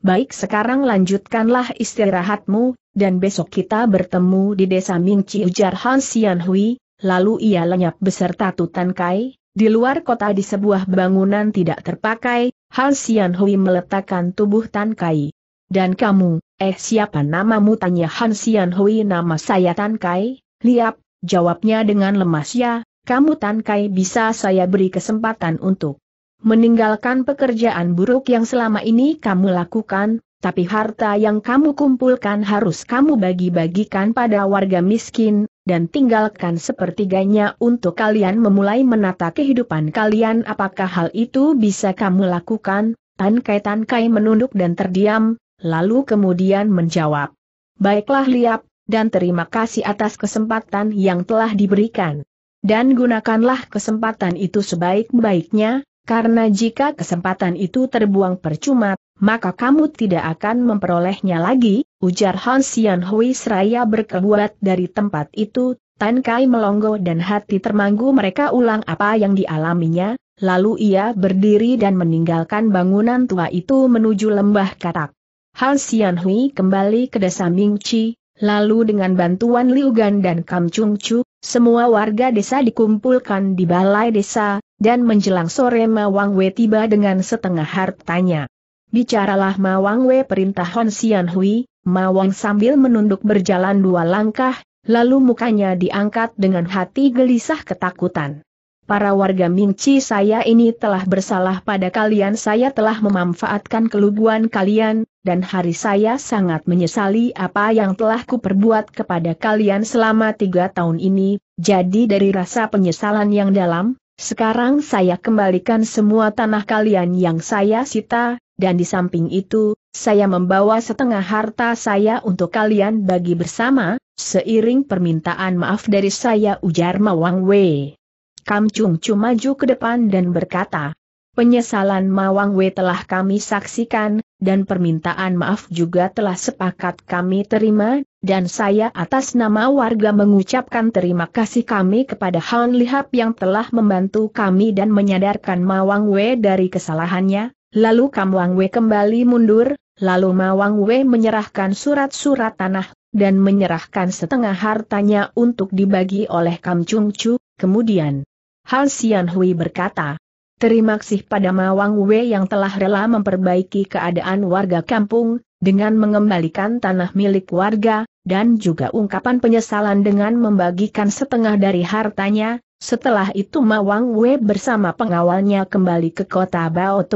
Baik sekarang lanjutkanlah istirahatmu, dan besok kita bertemu di desa Mingci ujar Han Hui, lalu ia lenyap beserta Tutan Kai, di luar kota di sebuah bangunan tidak terpakai, Han Hui meletakkan tubuh Tan Kai. Dan kamu, Eh siapa namamu tanya Han Sian Hui nama saya Tan Kai, liap, jawabnya dengan lemas ya, kamu Tan Kai bisa saya beri kesempatan untuk meninggalkan pekerjaan buruk yang selama ini kamu lakukan, tapi harta yang kamu kumpulkan harus kamu bagi-bagikan pada warga miskin, dan tinggalkan sepertiganya untuk kalian memulai menata kehidupan kalian apakah hal itu bisa kamu lakukan, Tan Kai Tan Kai menunduk dan terdiam, lalu kemudian menjawab. Baiklah liap, dan terima kasih atas kesempatan yang telah diberikan. Dan gunakanlah kesempatan itu sebaik-baiknya, karena jika kesempatan itu terbuang percuma, maka kamu tidak akan memperolehnya lagi, ujar Han Sian Hui seraya berkebuat dari tempat itu, Tan Kai melongo dan hati termanggu mereka ulang apa yang dialaminya, lalu ia berdiri dan meninggalkan bangunan tua itu menuju lembah katak. Han Sian Hui kembali ke desa Mingci, lalu dengan bantuan Liu Gan dan Kam Chung Chu, semua warga desa dikumpulkan di balai desa, dan menjelang sore Ma Wang Wei tiba dengan setengah hartanya. Bicaralah Ma Wang Wei perintah Han Sian Hui, Ma Wang sambil menunduk berjalan dua langkah, lalu mukanya diangkat dengan hati gelisah ketakutan para warga Mingci saya ini telah bersalah pada kalian saya telah memanfaatkan keluguan kalian, dan hari saya sangat menyesali apa yang telah kuperbuat kepada kalian selama tiga tahun ini, jadi dari rasa penyesalan yang dalam, sekarang saya kembalikan semua tanah kalian yang saya sita, dan di samping itu, saya membawa setengah harta saya untuk kalian bagi bersama, seiring permintaan maaf dari saya ujar Mawang Wei. Kam Chung Chu maju ke depan dan berkata, Penyesalan Mawang Wei telah kami saksikan, dan permintaan maaf juga telah sepakat kami terima, dan saya atas nama warga mengucapkan terima kasih kami kepada Han Lihap yang telah membantu kami dan menyadarkan Mawang Wei dari kesalahannya, lalu Kam Wang Wei kembali mundur, lalu Mawang Wei menyerahkan surat-surat tanah, dan menyerahkan setengah hartanya untuk dibagi oleh Kam Chung Chu, kemudian Han Sian Hui berkata, Terima kasih pada Mawang Wei yang telah rela memperbaiki keadaan warga kampung, dengan mengembalikan tanah milik warga, dan juga ungkapan penyesalan dengan membagikan setengah dari hartanya, setelah itu Mawang Wei bersama pengawalnya kembali ke kota Bao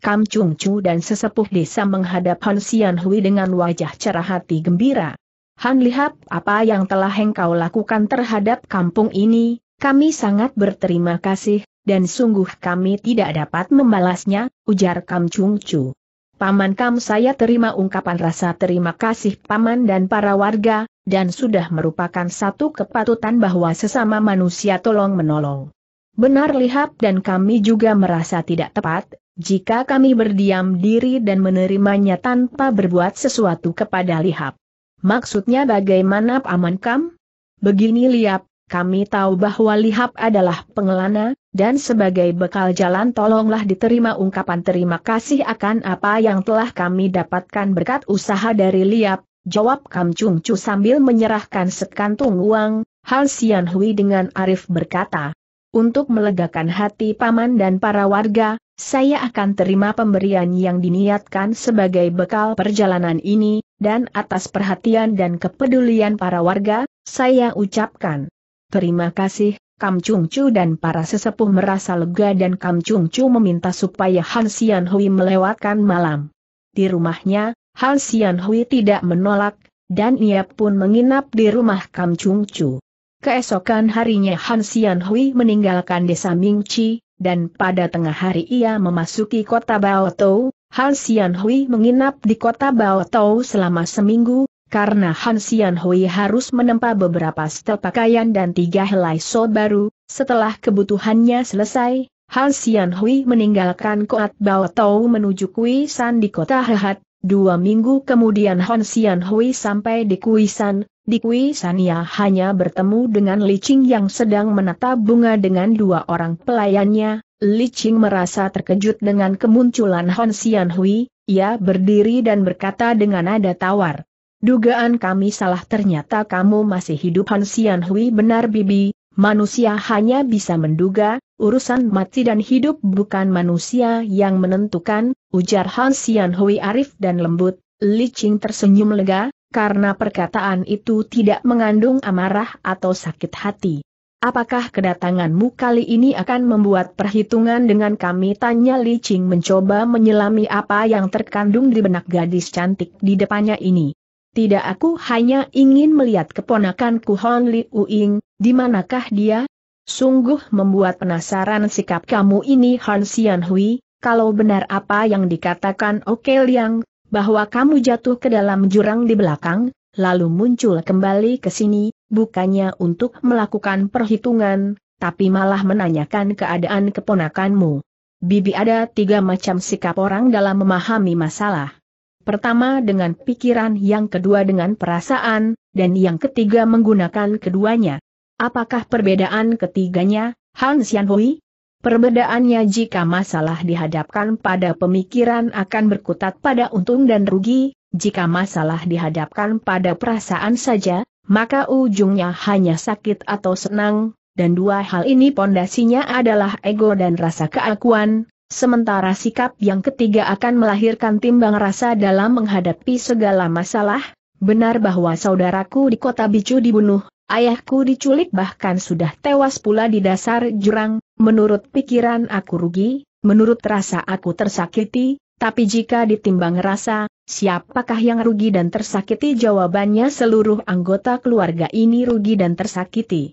Kam Chung Chu dan sesepuh desa menghadap Han Sian Hui dengan wajah cerah hati gembira. Han lihat apa yang telah engkau lakukan terhadap kampung ini, kami sangat berterima kasih, dan sungguh kami tidak dapat membalasnya, ujar Kam Chung Chu. Paman Kam saya terima ungkapan rasa terima kasih Paman dan para warga, dan sudah merupakan satu kepatutan bahwa sesama manusia tolong menolong. Benar lihat dan kami juga merasa tidak tepat, jika kami berdiam diri dan menerimanya tanpa berbuat sesuatu kepada lihat. Maksudnya bagaimana Paman Kam? Begini liap, kami tahu bahwa Lihap adalah pengelana, dan sebagai bekal jalan tolonglah diterima ungkapan terima kasih akan apa yang telah kami dapatkan berkat usaha dari Liap, jawab Kam Chung Chu sambil menyerahkan sekantung uang, Hal Sian Hui dengan arif berkata. Untuk melegakan hati paman dan para warga, saya akan terima pemberian yang diniatkan sebagai bekal perjalanan ini, dan atas perhatian dan kepedulian para warga, saya ucapkan Terima kasih, Kam Chung Chu dan para sesepuh merasa lega dan Kam Chung Chu meminta supaya Han Xian Hui melewatkan malam. Di rumahnya, Han Xian Hui tidak menolak, dan ia pun menginap di rumah Kam Chung Chu. Keesokan harinya Han Xian Hui meninggalkan desa Mingchi, dan pada tengah hari ia memasuki kota Baotou, Han Xian Hui menginap di kota Baotou selama seminggu, karena Han Xian Hui harus menempa beberapa setel pakaian dan tiga helai so baru, setelah kebutuhannya selesai, Han Xian Hui meninggalkan Koat Bao Tau menuju kuisan di kota Hehat, dua minggu kemudian Han Xian Hui sampai di kuisan. di kuisan ia hanya bertemu dengan Li Qing yang sedang menata bunga dengan dua orang pelayannya, Li Qing merasa terkejut dengan kemunculan Han Xian Hui, ia berdiri dan berkata dengan nada tawar. Dugaan kami salah ternyata kamu masih hidup Han Sian Hui benar Bibi, manusia hanya bisa menduga, urusan mati dan hidup bukan manusia yang menentukan, ujar Han Sian Hui arif dan lembut, Li Qing tersenyum lega, karena perkataan itu tidak mengandung amarah atau sakit hati. Apakah kedatanganmu kali ini akan membuat perhitungan dengan kami? Tanya Li Qing mencoba menyelami apa yang terkandung di benak gadis cantik di depannya ini. Tidak aku hanya ingin melihat keponakanku Hon Li Uing, di manakah dia? Sungguh membuat penasaran sikap kamu ini Han Xian Hui, kalau benar apa yang dikatakan Oke Liang, bahwa kamu jatuh ke dalam jurang di belakang, lalu muncul kembali ke sini, bukannya untuk melakukan perhitungan, tapi malah menanyakan keadaan keponakanmu. Bibi ada tiga macam sikap orang dalam memahami masalah pertama dengan pikiran, yang kedua dengan perasaan, dan yang ketiga menggunakan keduanya. Apakah perbedaan ketiganya, Han Xianhui? Perbedaannya jika masalah dihadapkan pada pemikiran akan berkutat pada untung dan rugi, jika masalah dihadapkan pada perasaan saja, maka ujungnya hanya sakit atau senang, dan dua hal ini pondasinya adalah ego dan rasa keakuan, Sementara sikap yang ketiga akan melahirkan timbang rasa dalam menghadapi segala masalah, benar bahwa saudaraku di kota Bicu dibunuh, ayahku diculik bahkan sudah tewas pula di dasar jurang, menurut pikiran aku rugi, menurut rasa aku tersakiti, tapi jika ditimbang rasa, siapakah yang rugi dan tersakiti jawabannya seluruh anggota keluarga ini rugi dan tersakiti.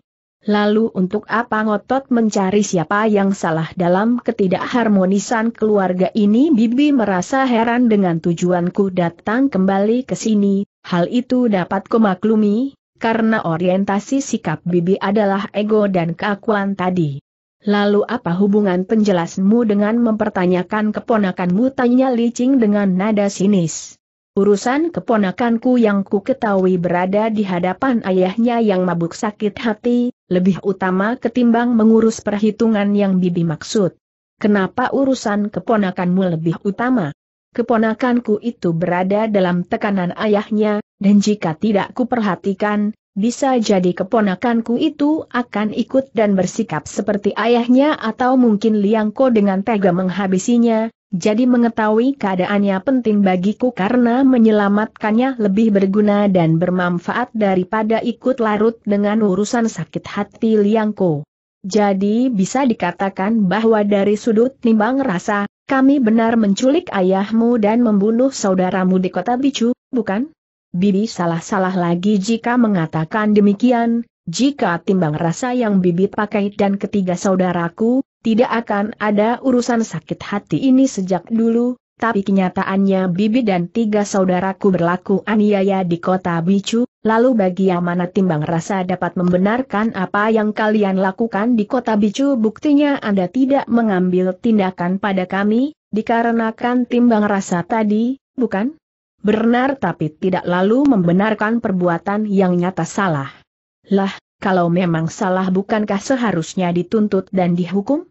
Lalu untuk apa ngotot mencari siapa yang salah dalam ketidakharmonisan keluarga ini Bibi merasa heran dengan tujuanku datang kembali ke sini, hal itu dapat kumaklumi, karena orientasi sikap Bibi adalah ego dan keakuan tadi. Lalu apa hubungan penjelasmu dengan mempertanyakan keponakanmu tanya licing dengan nada sinis. Urusan keponakanku yang ku ketahui berada di hadapan ayahnya yang mabuk sakit hati, lebih utama ketimbang mengurus perhitungan yang Bibi maksud. Kenapa urusan keponakanmu lebih utama? Keponakanku itu berada dalam tekanan ayahnya, dan jika tidak kuperhatikan, bisa jadi keponakanku itu akan ikut dan bersikap seperti ayahnya atau mungkin Liangko dengan tega menghabisinya, jadi mengetahui keadaannya penting bagiku karena menyelamatkannya lebih berguna dan bermanfaat daripada ikut larut dengan urusan sakit hati Liangko. Jadi bisa dikatakan bahwa dari sudut timbang rasa, kami benar menculik ayahmu dan membunuh saudaramu di kota Bicu, bukan? Bibi salah-salah lagi jika mengatakan demikian, jika timbang rasa yang Bibi pakai dan ketiga saudaraku, tidak akan ada urusan sakit hati ini sejak dulu, tapi kenyataannya Bibi dan tiga saudaraku berlaku aniaya di kota Bicu, lalu bagi yang mana timbang rasa dapat membenarkan apa yang kalian lakukan di kota Bicu buktinya Anda tidak mengambil tindakan pada kami, dikarenakan timbang rasa tadi, bukan? Benar tapi tidak lalu membenarkan perbuatan yang nyata salah. Lah, kalau memang salah bukankah seharusnya dituntut dan dihukum?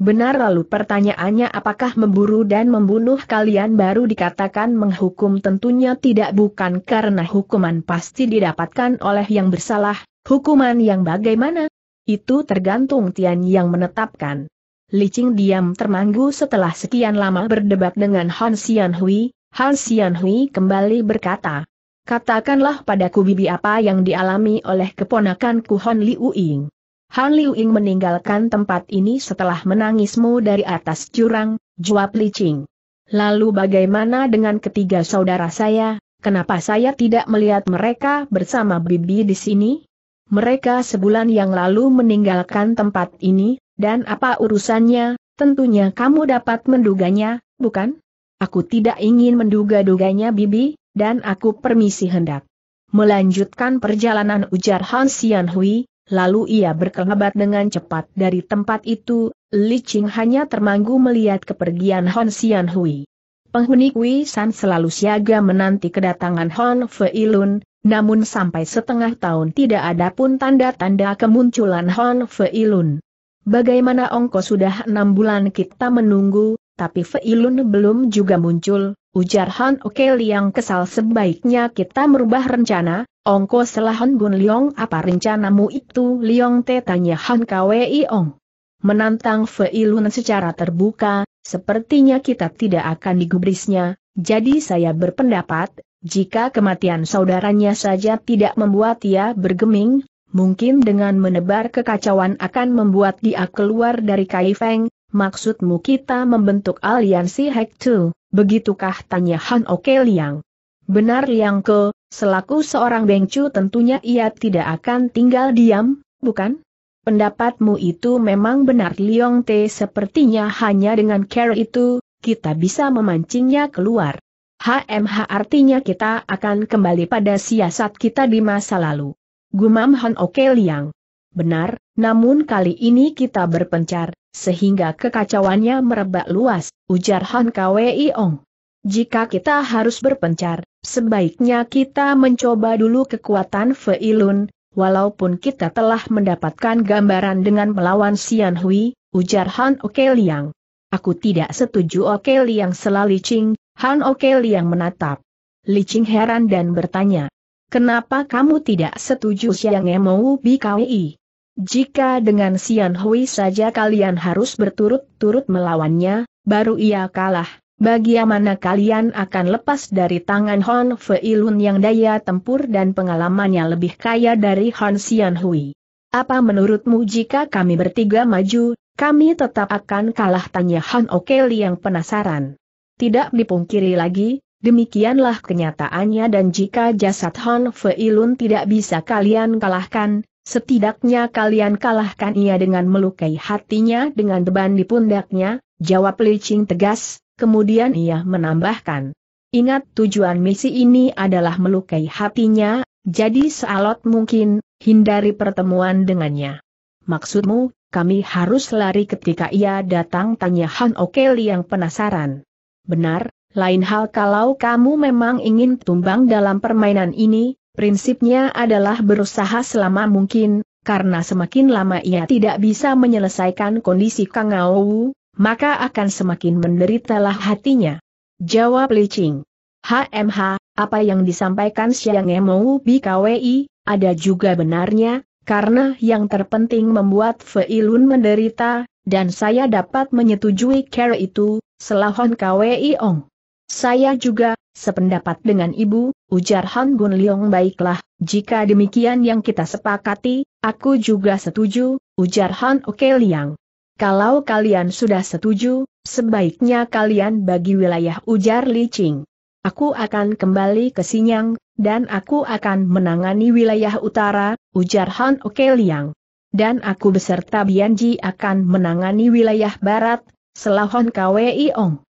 Benar lalu pertanyaannya apakah memburu dan membunuh kalian baru dikatakan menghukum tentunya tidak bukan karena hukuman pasti didapatkan oleh yang bersalah, hukuman yang bagaimana? Itu tergantung Tian yang menetapkan. Licing diam termanggu setelah sekian lama berdebat dengan Han Xianhui. Han Hui kembali berkata, Katakanlah padaku bibi apa yang dialami oleh keponakanku Hon Liu Ying. Han Liu Ying meninggalkan tempat ini setelah menangismu dari atas jurang, jawab Li Qing. Lalu bagaimana dengan ketiga saudara saya, kenapa saya tidak melihat mereka bersama bibi di sini? Mereka sebulan yang lalu meninggalkan tempat ini, dan apa urusannya, tentunya kamu dapat menduganya, bukan? Aku tidak ingin menduga-duganya Bibi, dan aku permisi hendak. Melanjutkan perjalanan ujar Han Xian Hui, lalu ia berkelebat dengan cepat dari tempat itu, Li Qing hanya termanggu melihat kepergian Han Xian Hui. Penghuni Kui San selalu siaga menanti kedatangan Han Fei Lun, namun sampai setengah tahun tidak ada pun tanda-tanda kemunculan Hon Lun. Bagaimana ongko sudah enam bulan kita menunggu, tapi Feilun belum juga muncul, ujar Han Oke yang kesal sebaiknya kita merubah rencana, Ongko selahan Bun Liong apa rencanamu itu Liong Te tanya Han Kwei Ong. Menantang Feilun secara terbuka, sepertinya kita tidak akan digubrisnya, jadi saya berpendapat, jika kematian saudaranya saja tidak membuat ia bergeming, mungkin dengan menebar kekacauan akan membuat dia keluar dari Kaifeng, Maksudmu kita membentuk aliansi Hek Tu, begitukah tanya Han Oke Liang? Benar Liang Ke, selaku seorang Chu tentunya ia tidak akan tinggal diam, bukan? Pendapatmu itu memang benar Liang Te sepertinya hanya dengan care itu, kita bisa memancingnya keluar. HMH artinya kita akan kembali pada siasat kita di masa lalu. Gumam Han Oke Liang. Benar, namun kali ini kita berpencar, sehingga kekacauannya merebak luas, ujar Han Kwei Ong. Jika kita harus berpencar, sebaiknya kita mencoba dulu kekuatan Feilun, walaupun kita telah mendapatkan gambaran dengan melawan Xian Hui, ujar Han Oke Liang. Aku tidak setuju Oke Liang selalu Ching, Han Oke Liang menatap. Licin heran dan bertanya, Kenapa kamu tidak setuju Xiang Emou Bi Kwei? Jika dengan Sian Hui saja kalian harus berturut-turut melawannya, baru ia kalah. Bagaimana kalian akan lepas dari tangan Hon Feilun yang daya tempur dan pengalamannya lebih kaya dari Hon Sian Hui? Apa menurutmu jika kami bertiga maju, kami tetap akan kalah tanya Han Okeli yang penasaran. Tidak dipungkiri lagi, demikianlah kenyataannya dan jika jasad Han Feilun tidak bisa kalian kalahkan, Setidaknya kalian kalahkan ia dengan melukai hatinya dengan beban di pundaknya, jawab Li tegas, kemudian ia menambahkan. Ingat tujuan misi ini adalah melukai hatinya, jadi sealot mungkin, hindari pertemuan dengannya. Maksudmu, kami harus lari ketika ia datang tanya Han Okeli yang penasaran. Benar, lain hal kalau kamu memang ingin tumbang dalam permainan ini, Prinsipnya adalah berusaha selama mungkin, karena semakin lama ia tidak bisa menyelesaikan kondisi Kang Aowu, maka akan semakin menderitalah hatinya. Jawab Li Qing. HMH, apa yang disampaikan Siang Emou BKWI, ada juga benarnya, karena yang terpenting membuat Feilun menderita, dan saya dapat menyetujui care itu, selahon KWI Ong. Saya juga, sependapat dengan ibu, ujar Han Gun Leong baiklah, jika demikian yang kita sepakati, aku juga setuju, ujar Han Oke Liang. Kalau kalian sudah setuju, sebaiknya kalian bagi wilayah ujar Li Qing. Aku akan kembali ke Sinyang, dan aku akan menangani wilayah utara, ujar Han Oke Liang. Dan aku beserta Bianji akan menangani wilayah barat, Selahon Kwei Ong.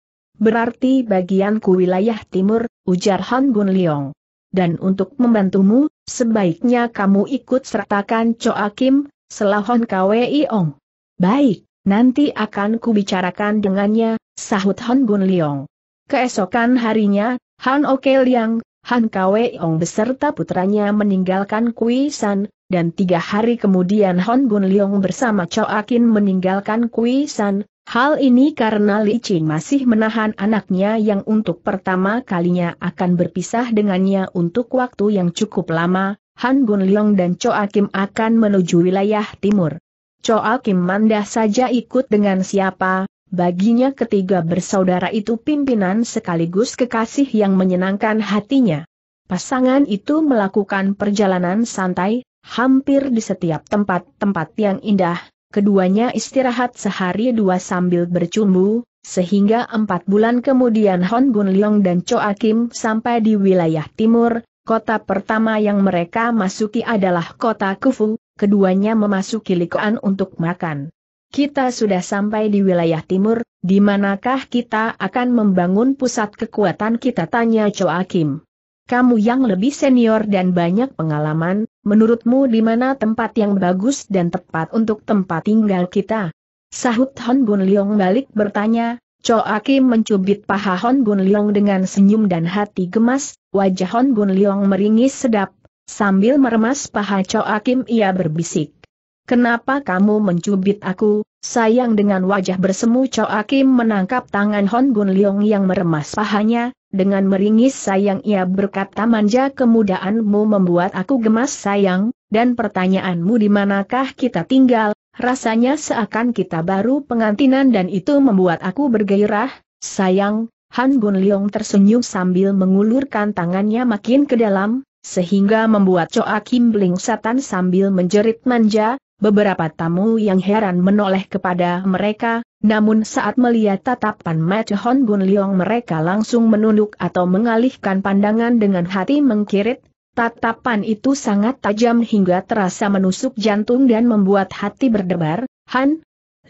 Berarti bagianku wilayah timur, ujar Han Bun Liong. Dan untuk membantumu, sebaiknya kamu ikut sertakan Choa Kim, selahon Kwei Ong. Baik, nanti akan kubicarakan dengannya, sahut Han Bun Liong. Keesokan harinya, Han Oke Liang, Han Kwei Ong beserta putranya meninggalkan Kui San, dan tiga hari kemudian Hon Bun Leong bersama Choa Akin meninggalkan Kui San, Hal ini karena Li Qing masih menahan anaknya yang untuk pertama kalinya akan berpisah dengannya untuk waktu yang cukup lama, Han Gun Leong dan Choa Kim akan menuju wilayah timur. Choa Kim mandah saja ikut dengan siapa, baginya ketiga bersaudara itu pimpinan sekaligus kekasih yang menyenangkan hatinya. Pasangan itu melakukan perjalanan santai, hampir di setiap tempat-tempat yang indah, keduanya istirahat sehari dua sambil bercumbu, sehingga empat bulan kemudian Hon Gun Leong dan Cho Akim sampai di wilayah timur, kota pertama yang mereka masuki adalah kota Kufu, keduanya memasuki Likoan untuk makan. Kita sudah sampai di wilayah timur, di manakah kita akan membangun pusat kekuatan kita tanya Cho Akim. Kamu yang lebih senior dan banyak pengalaman, Menurutmu di mana tempat yang bagus dan tepat untuk tempat tinggal kita? Sahut Hon Bun Leong balik bertanya, Cho Aki mencubit paha Hon Bun Leong dengan senyum dan hati gemas, wajah Hon Bun Leong meringis sedap, sambil meremas paha Cho Akim ia berbisik. Kenapa kamu mencubit aku, Sayang dengan wajah bersemu Cho Akim menangkap tangan Hon Bun Leong yang meremas pahanya, dengan meringis sayang ia berkata manja kemudaanmu membuat aku gemas sayang, dan pertanyaanmu di manakah kita tinggal, rasanya seakan kita baru pengantinan dan itu membuat aku bergairah, sayang, Han Bun Leong tersenyum sambil mengulurkan tangannya makin ke dalam, sehingga membuat Cho Akim belingsatan sambil menjerit manja, Beberapa tamu yang heran menoleh kepada mereka, namun saat melihat tatapan Mata Hon Bun Leong mereka langsung menunduk atau mengalihkan pandangan dengan hati mengkirit, Tatapan itu sangat tajam hingga terasa menusuk jantung dan membuat hati berdebar, Han.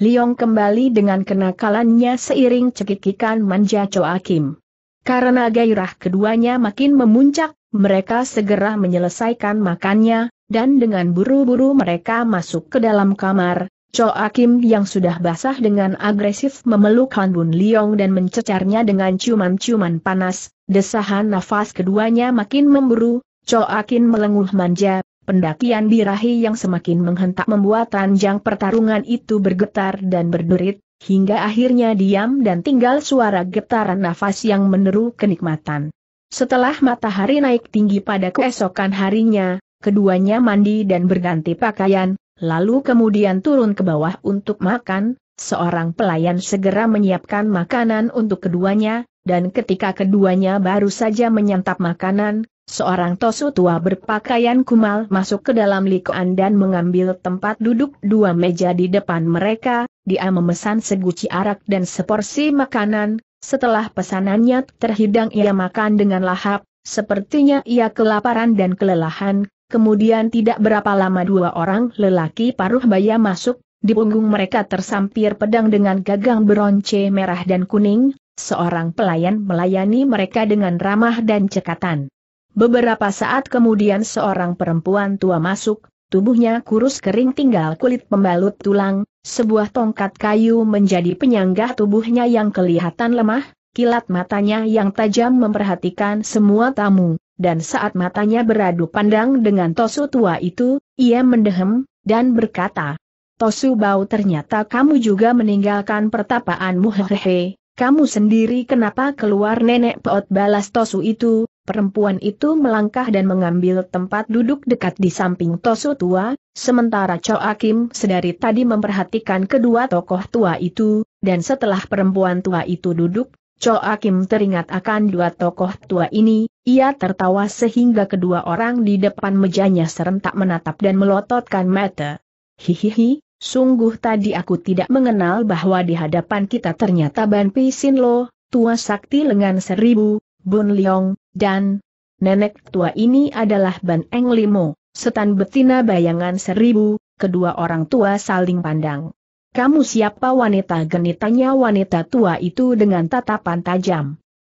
Liong kembali dengan kenakalannya seiring cekikikan manja Kim. Karena gairah keduanya makin memuncak, mereka segera menyelesaikan makannya, dan dengan buru-buru mereka masuk ke dalam kamar, Choa Kim yang sudah basah dengan agresif memeluk Han Bun Leong dan mencecarnya dengan ciuman-ciuman panas, desahan nafas keduanya makin memburu, Choa Kim melenguh manja, pendakian birahi yang semakin menghentak membuat ranjang pertarungan itu bergetar dan berderit, hingga akhirnya diam dan tinggal suara getaran nafas yang meneru kenikmatan. Setelah matahari naik tinggi pada keesokan harinya, keduanya mandi dan berganti pakaian, lalu kemudian turun ke bawah untuk makan, seorang pelayan segera menyiapkan makanan untuk keduanya, dan ketika keduanya baru saja menyantap makanan, Seorang tosu tua berpakaian kumal masuk ke dalam likoan dan mengambil tempat duduk dua meja di depan mereka, dia memesan seguci arak dan seporsi makanan, setelah pesanannya terhidang ia makan dengan lahap, sepertinya ia kelaparan dan kelelahan, Kemudian tidak berapa lama dua orang lelaki paruh baya masuk, di punggung mereka tersampir pedang dengan gagang beronce merah dan kuning, seorang pelayan melayani mereka dengan ramah dan cekatan. Beberapa saat kemudian seorang perempuan tua masuk, tubuhnya kurus kering tinggal kulit pembalut tulang, sebuah tongkat kayu menjadi penyangga tubuhnya yang kelihatan lemah, kilat matanya yang tajam memperhatikan semua tamu, dan saat matanya beradu pandang dengan Tosu tua itu, ia mendehem, dan berkata, Tosu Bau ternyata kamu juga meninggalkan pertapaanmu hehehe, kamu sendiri kenapa keluar nenek peot balas Tosu itu, perempuan itu melangkah dan mengambil tempat duduk dekat di samping Tosu tua, sementara Cho Akim sedari tadi memperhatikan kedua tokoh tua itu, dan setelah perempuan tua itu duduk, Cho Akim teringat akan dua tokoh tua ini, ia tertawa sehingga kedua orang di depan mejanya serentak menatap dan melototkan mata. Hihihi, sungguh tadi aku tidak mengenal bahwa di hadapan kita ternyata Ban Pisin Lo, tua sakti lengan seribu, Bun Leong, dan nenek tua ini adalah Ban Eng Limo, setan betina bayangan seribu, kedua orang tua saling pandang. Kamu siapa wanita genitanya wanita tua itu dengan tatapan tajam.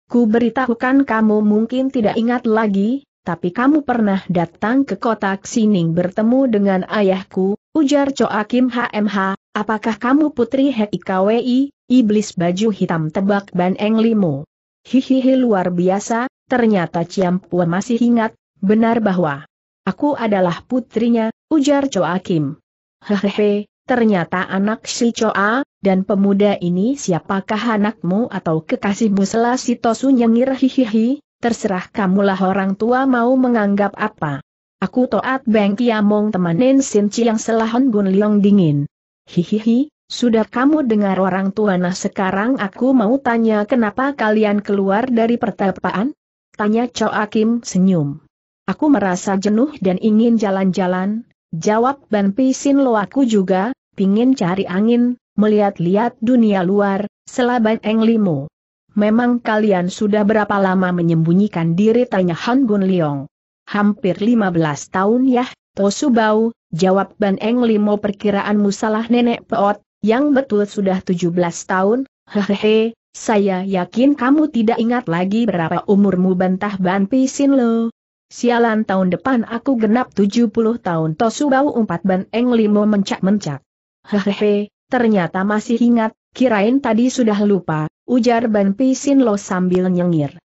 Ku beritahukan kamu mungkin tidak ingat lagi, tapi kamu pernah datang ke kota Xining bertemu dengan ayahku, ujar Coakim HMH, apakah kamu putri Hekikawi, iblis baju hitam tebak Ban Eng Limo? Hihihi luar biasa, ternyata Ciampua masih ingat, benar bahwa aku adalah putrinya, ujar Coakim. Hehehe, ternyata anak si Choa, dan pemuda ini siapakah anakmu atau kekasihmu Tosu nyengir hihihi, terserah kamulah orang tua mau menganggap apa. Aku toat Beng Tiamong temanin Sin yang Selahon Gun Liong dingin. Hihihi, sudah kamu dengar orang tua nah sekarang aku mau tanya kenapa kalian keluar dari pertapaan? Tanya Choa Kim senyum. Aku merasa jenuh dan ingin jalan-jalan, Jawab Ban Pisin lo aku juga, pingin cari angin, melihat-lihat dunia luar, selaban Eng Limo. Memang kalian sudah berapa lama menyembunyikan diri tanya Han Gun Leong. Hampir 15 tahun ya, Tosubau, jawab Ban Eng Limo perkiraanmu salah nenek peot, yang betul sudah 17 tahun, hehehe, saya yakin kamu tidak ingat lagi berapa umurmu bantah Ban Pisin lo, Sialan tahun depan aku genap 70 tahun Tosu bau umpat ban Eng Limo mencak-mencak. Hehehe, ternyata masih ingat, kirain tadi sudah lupa, ujar Ban Pisin Lo sambil nyengir.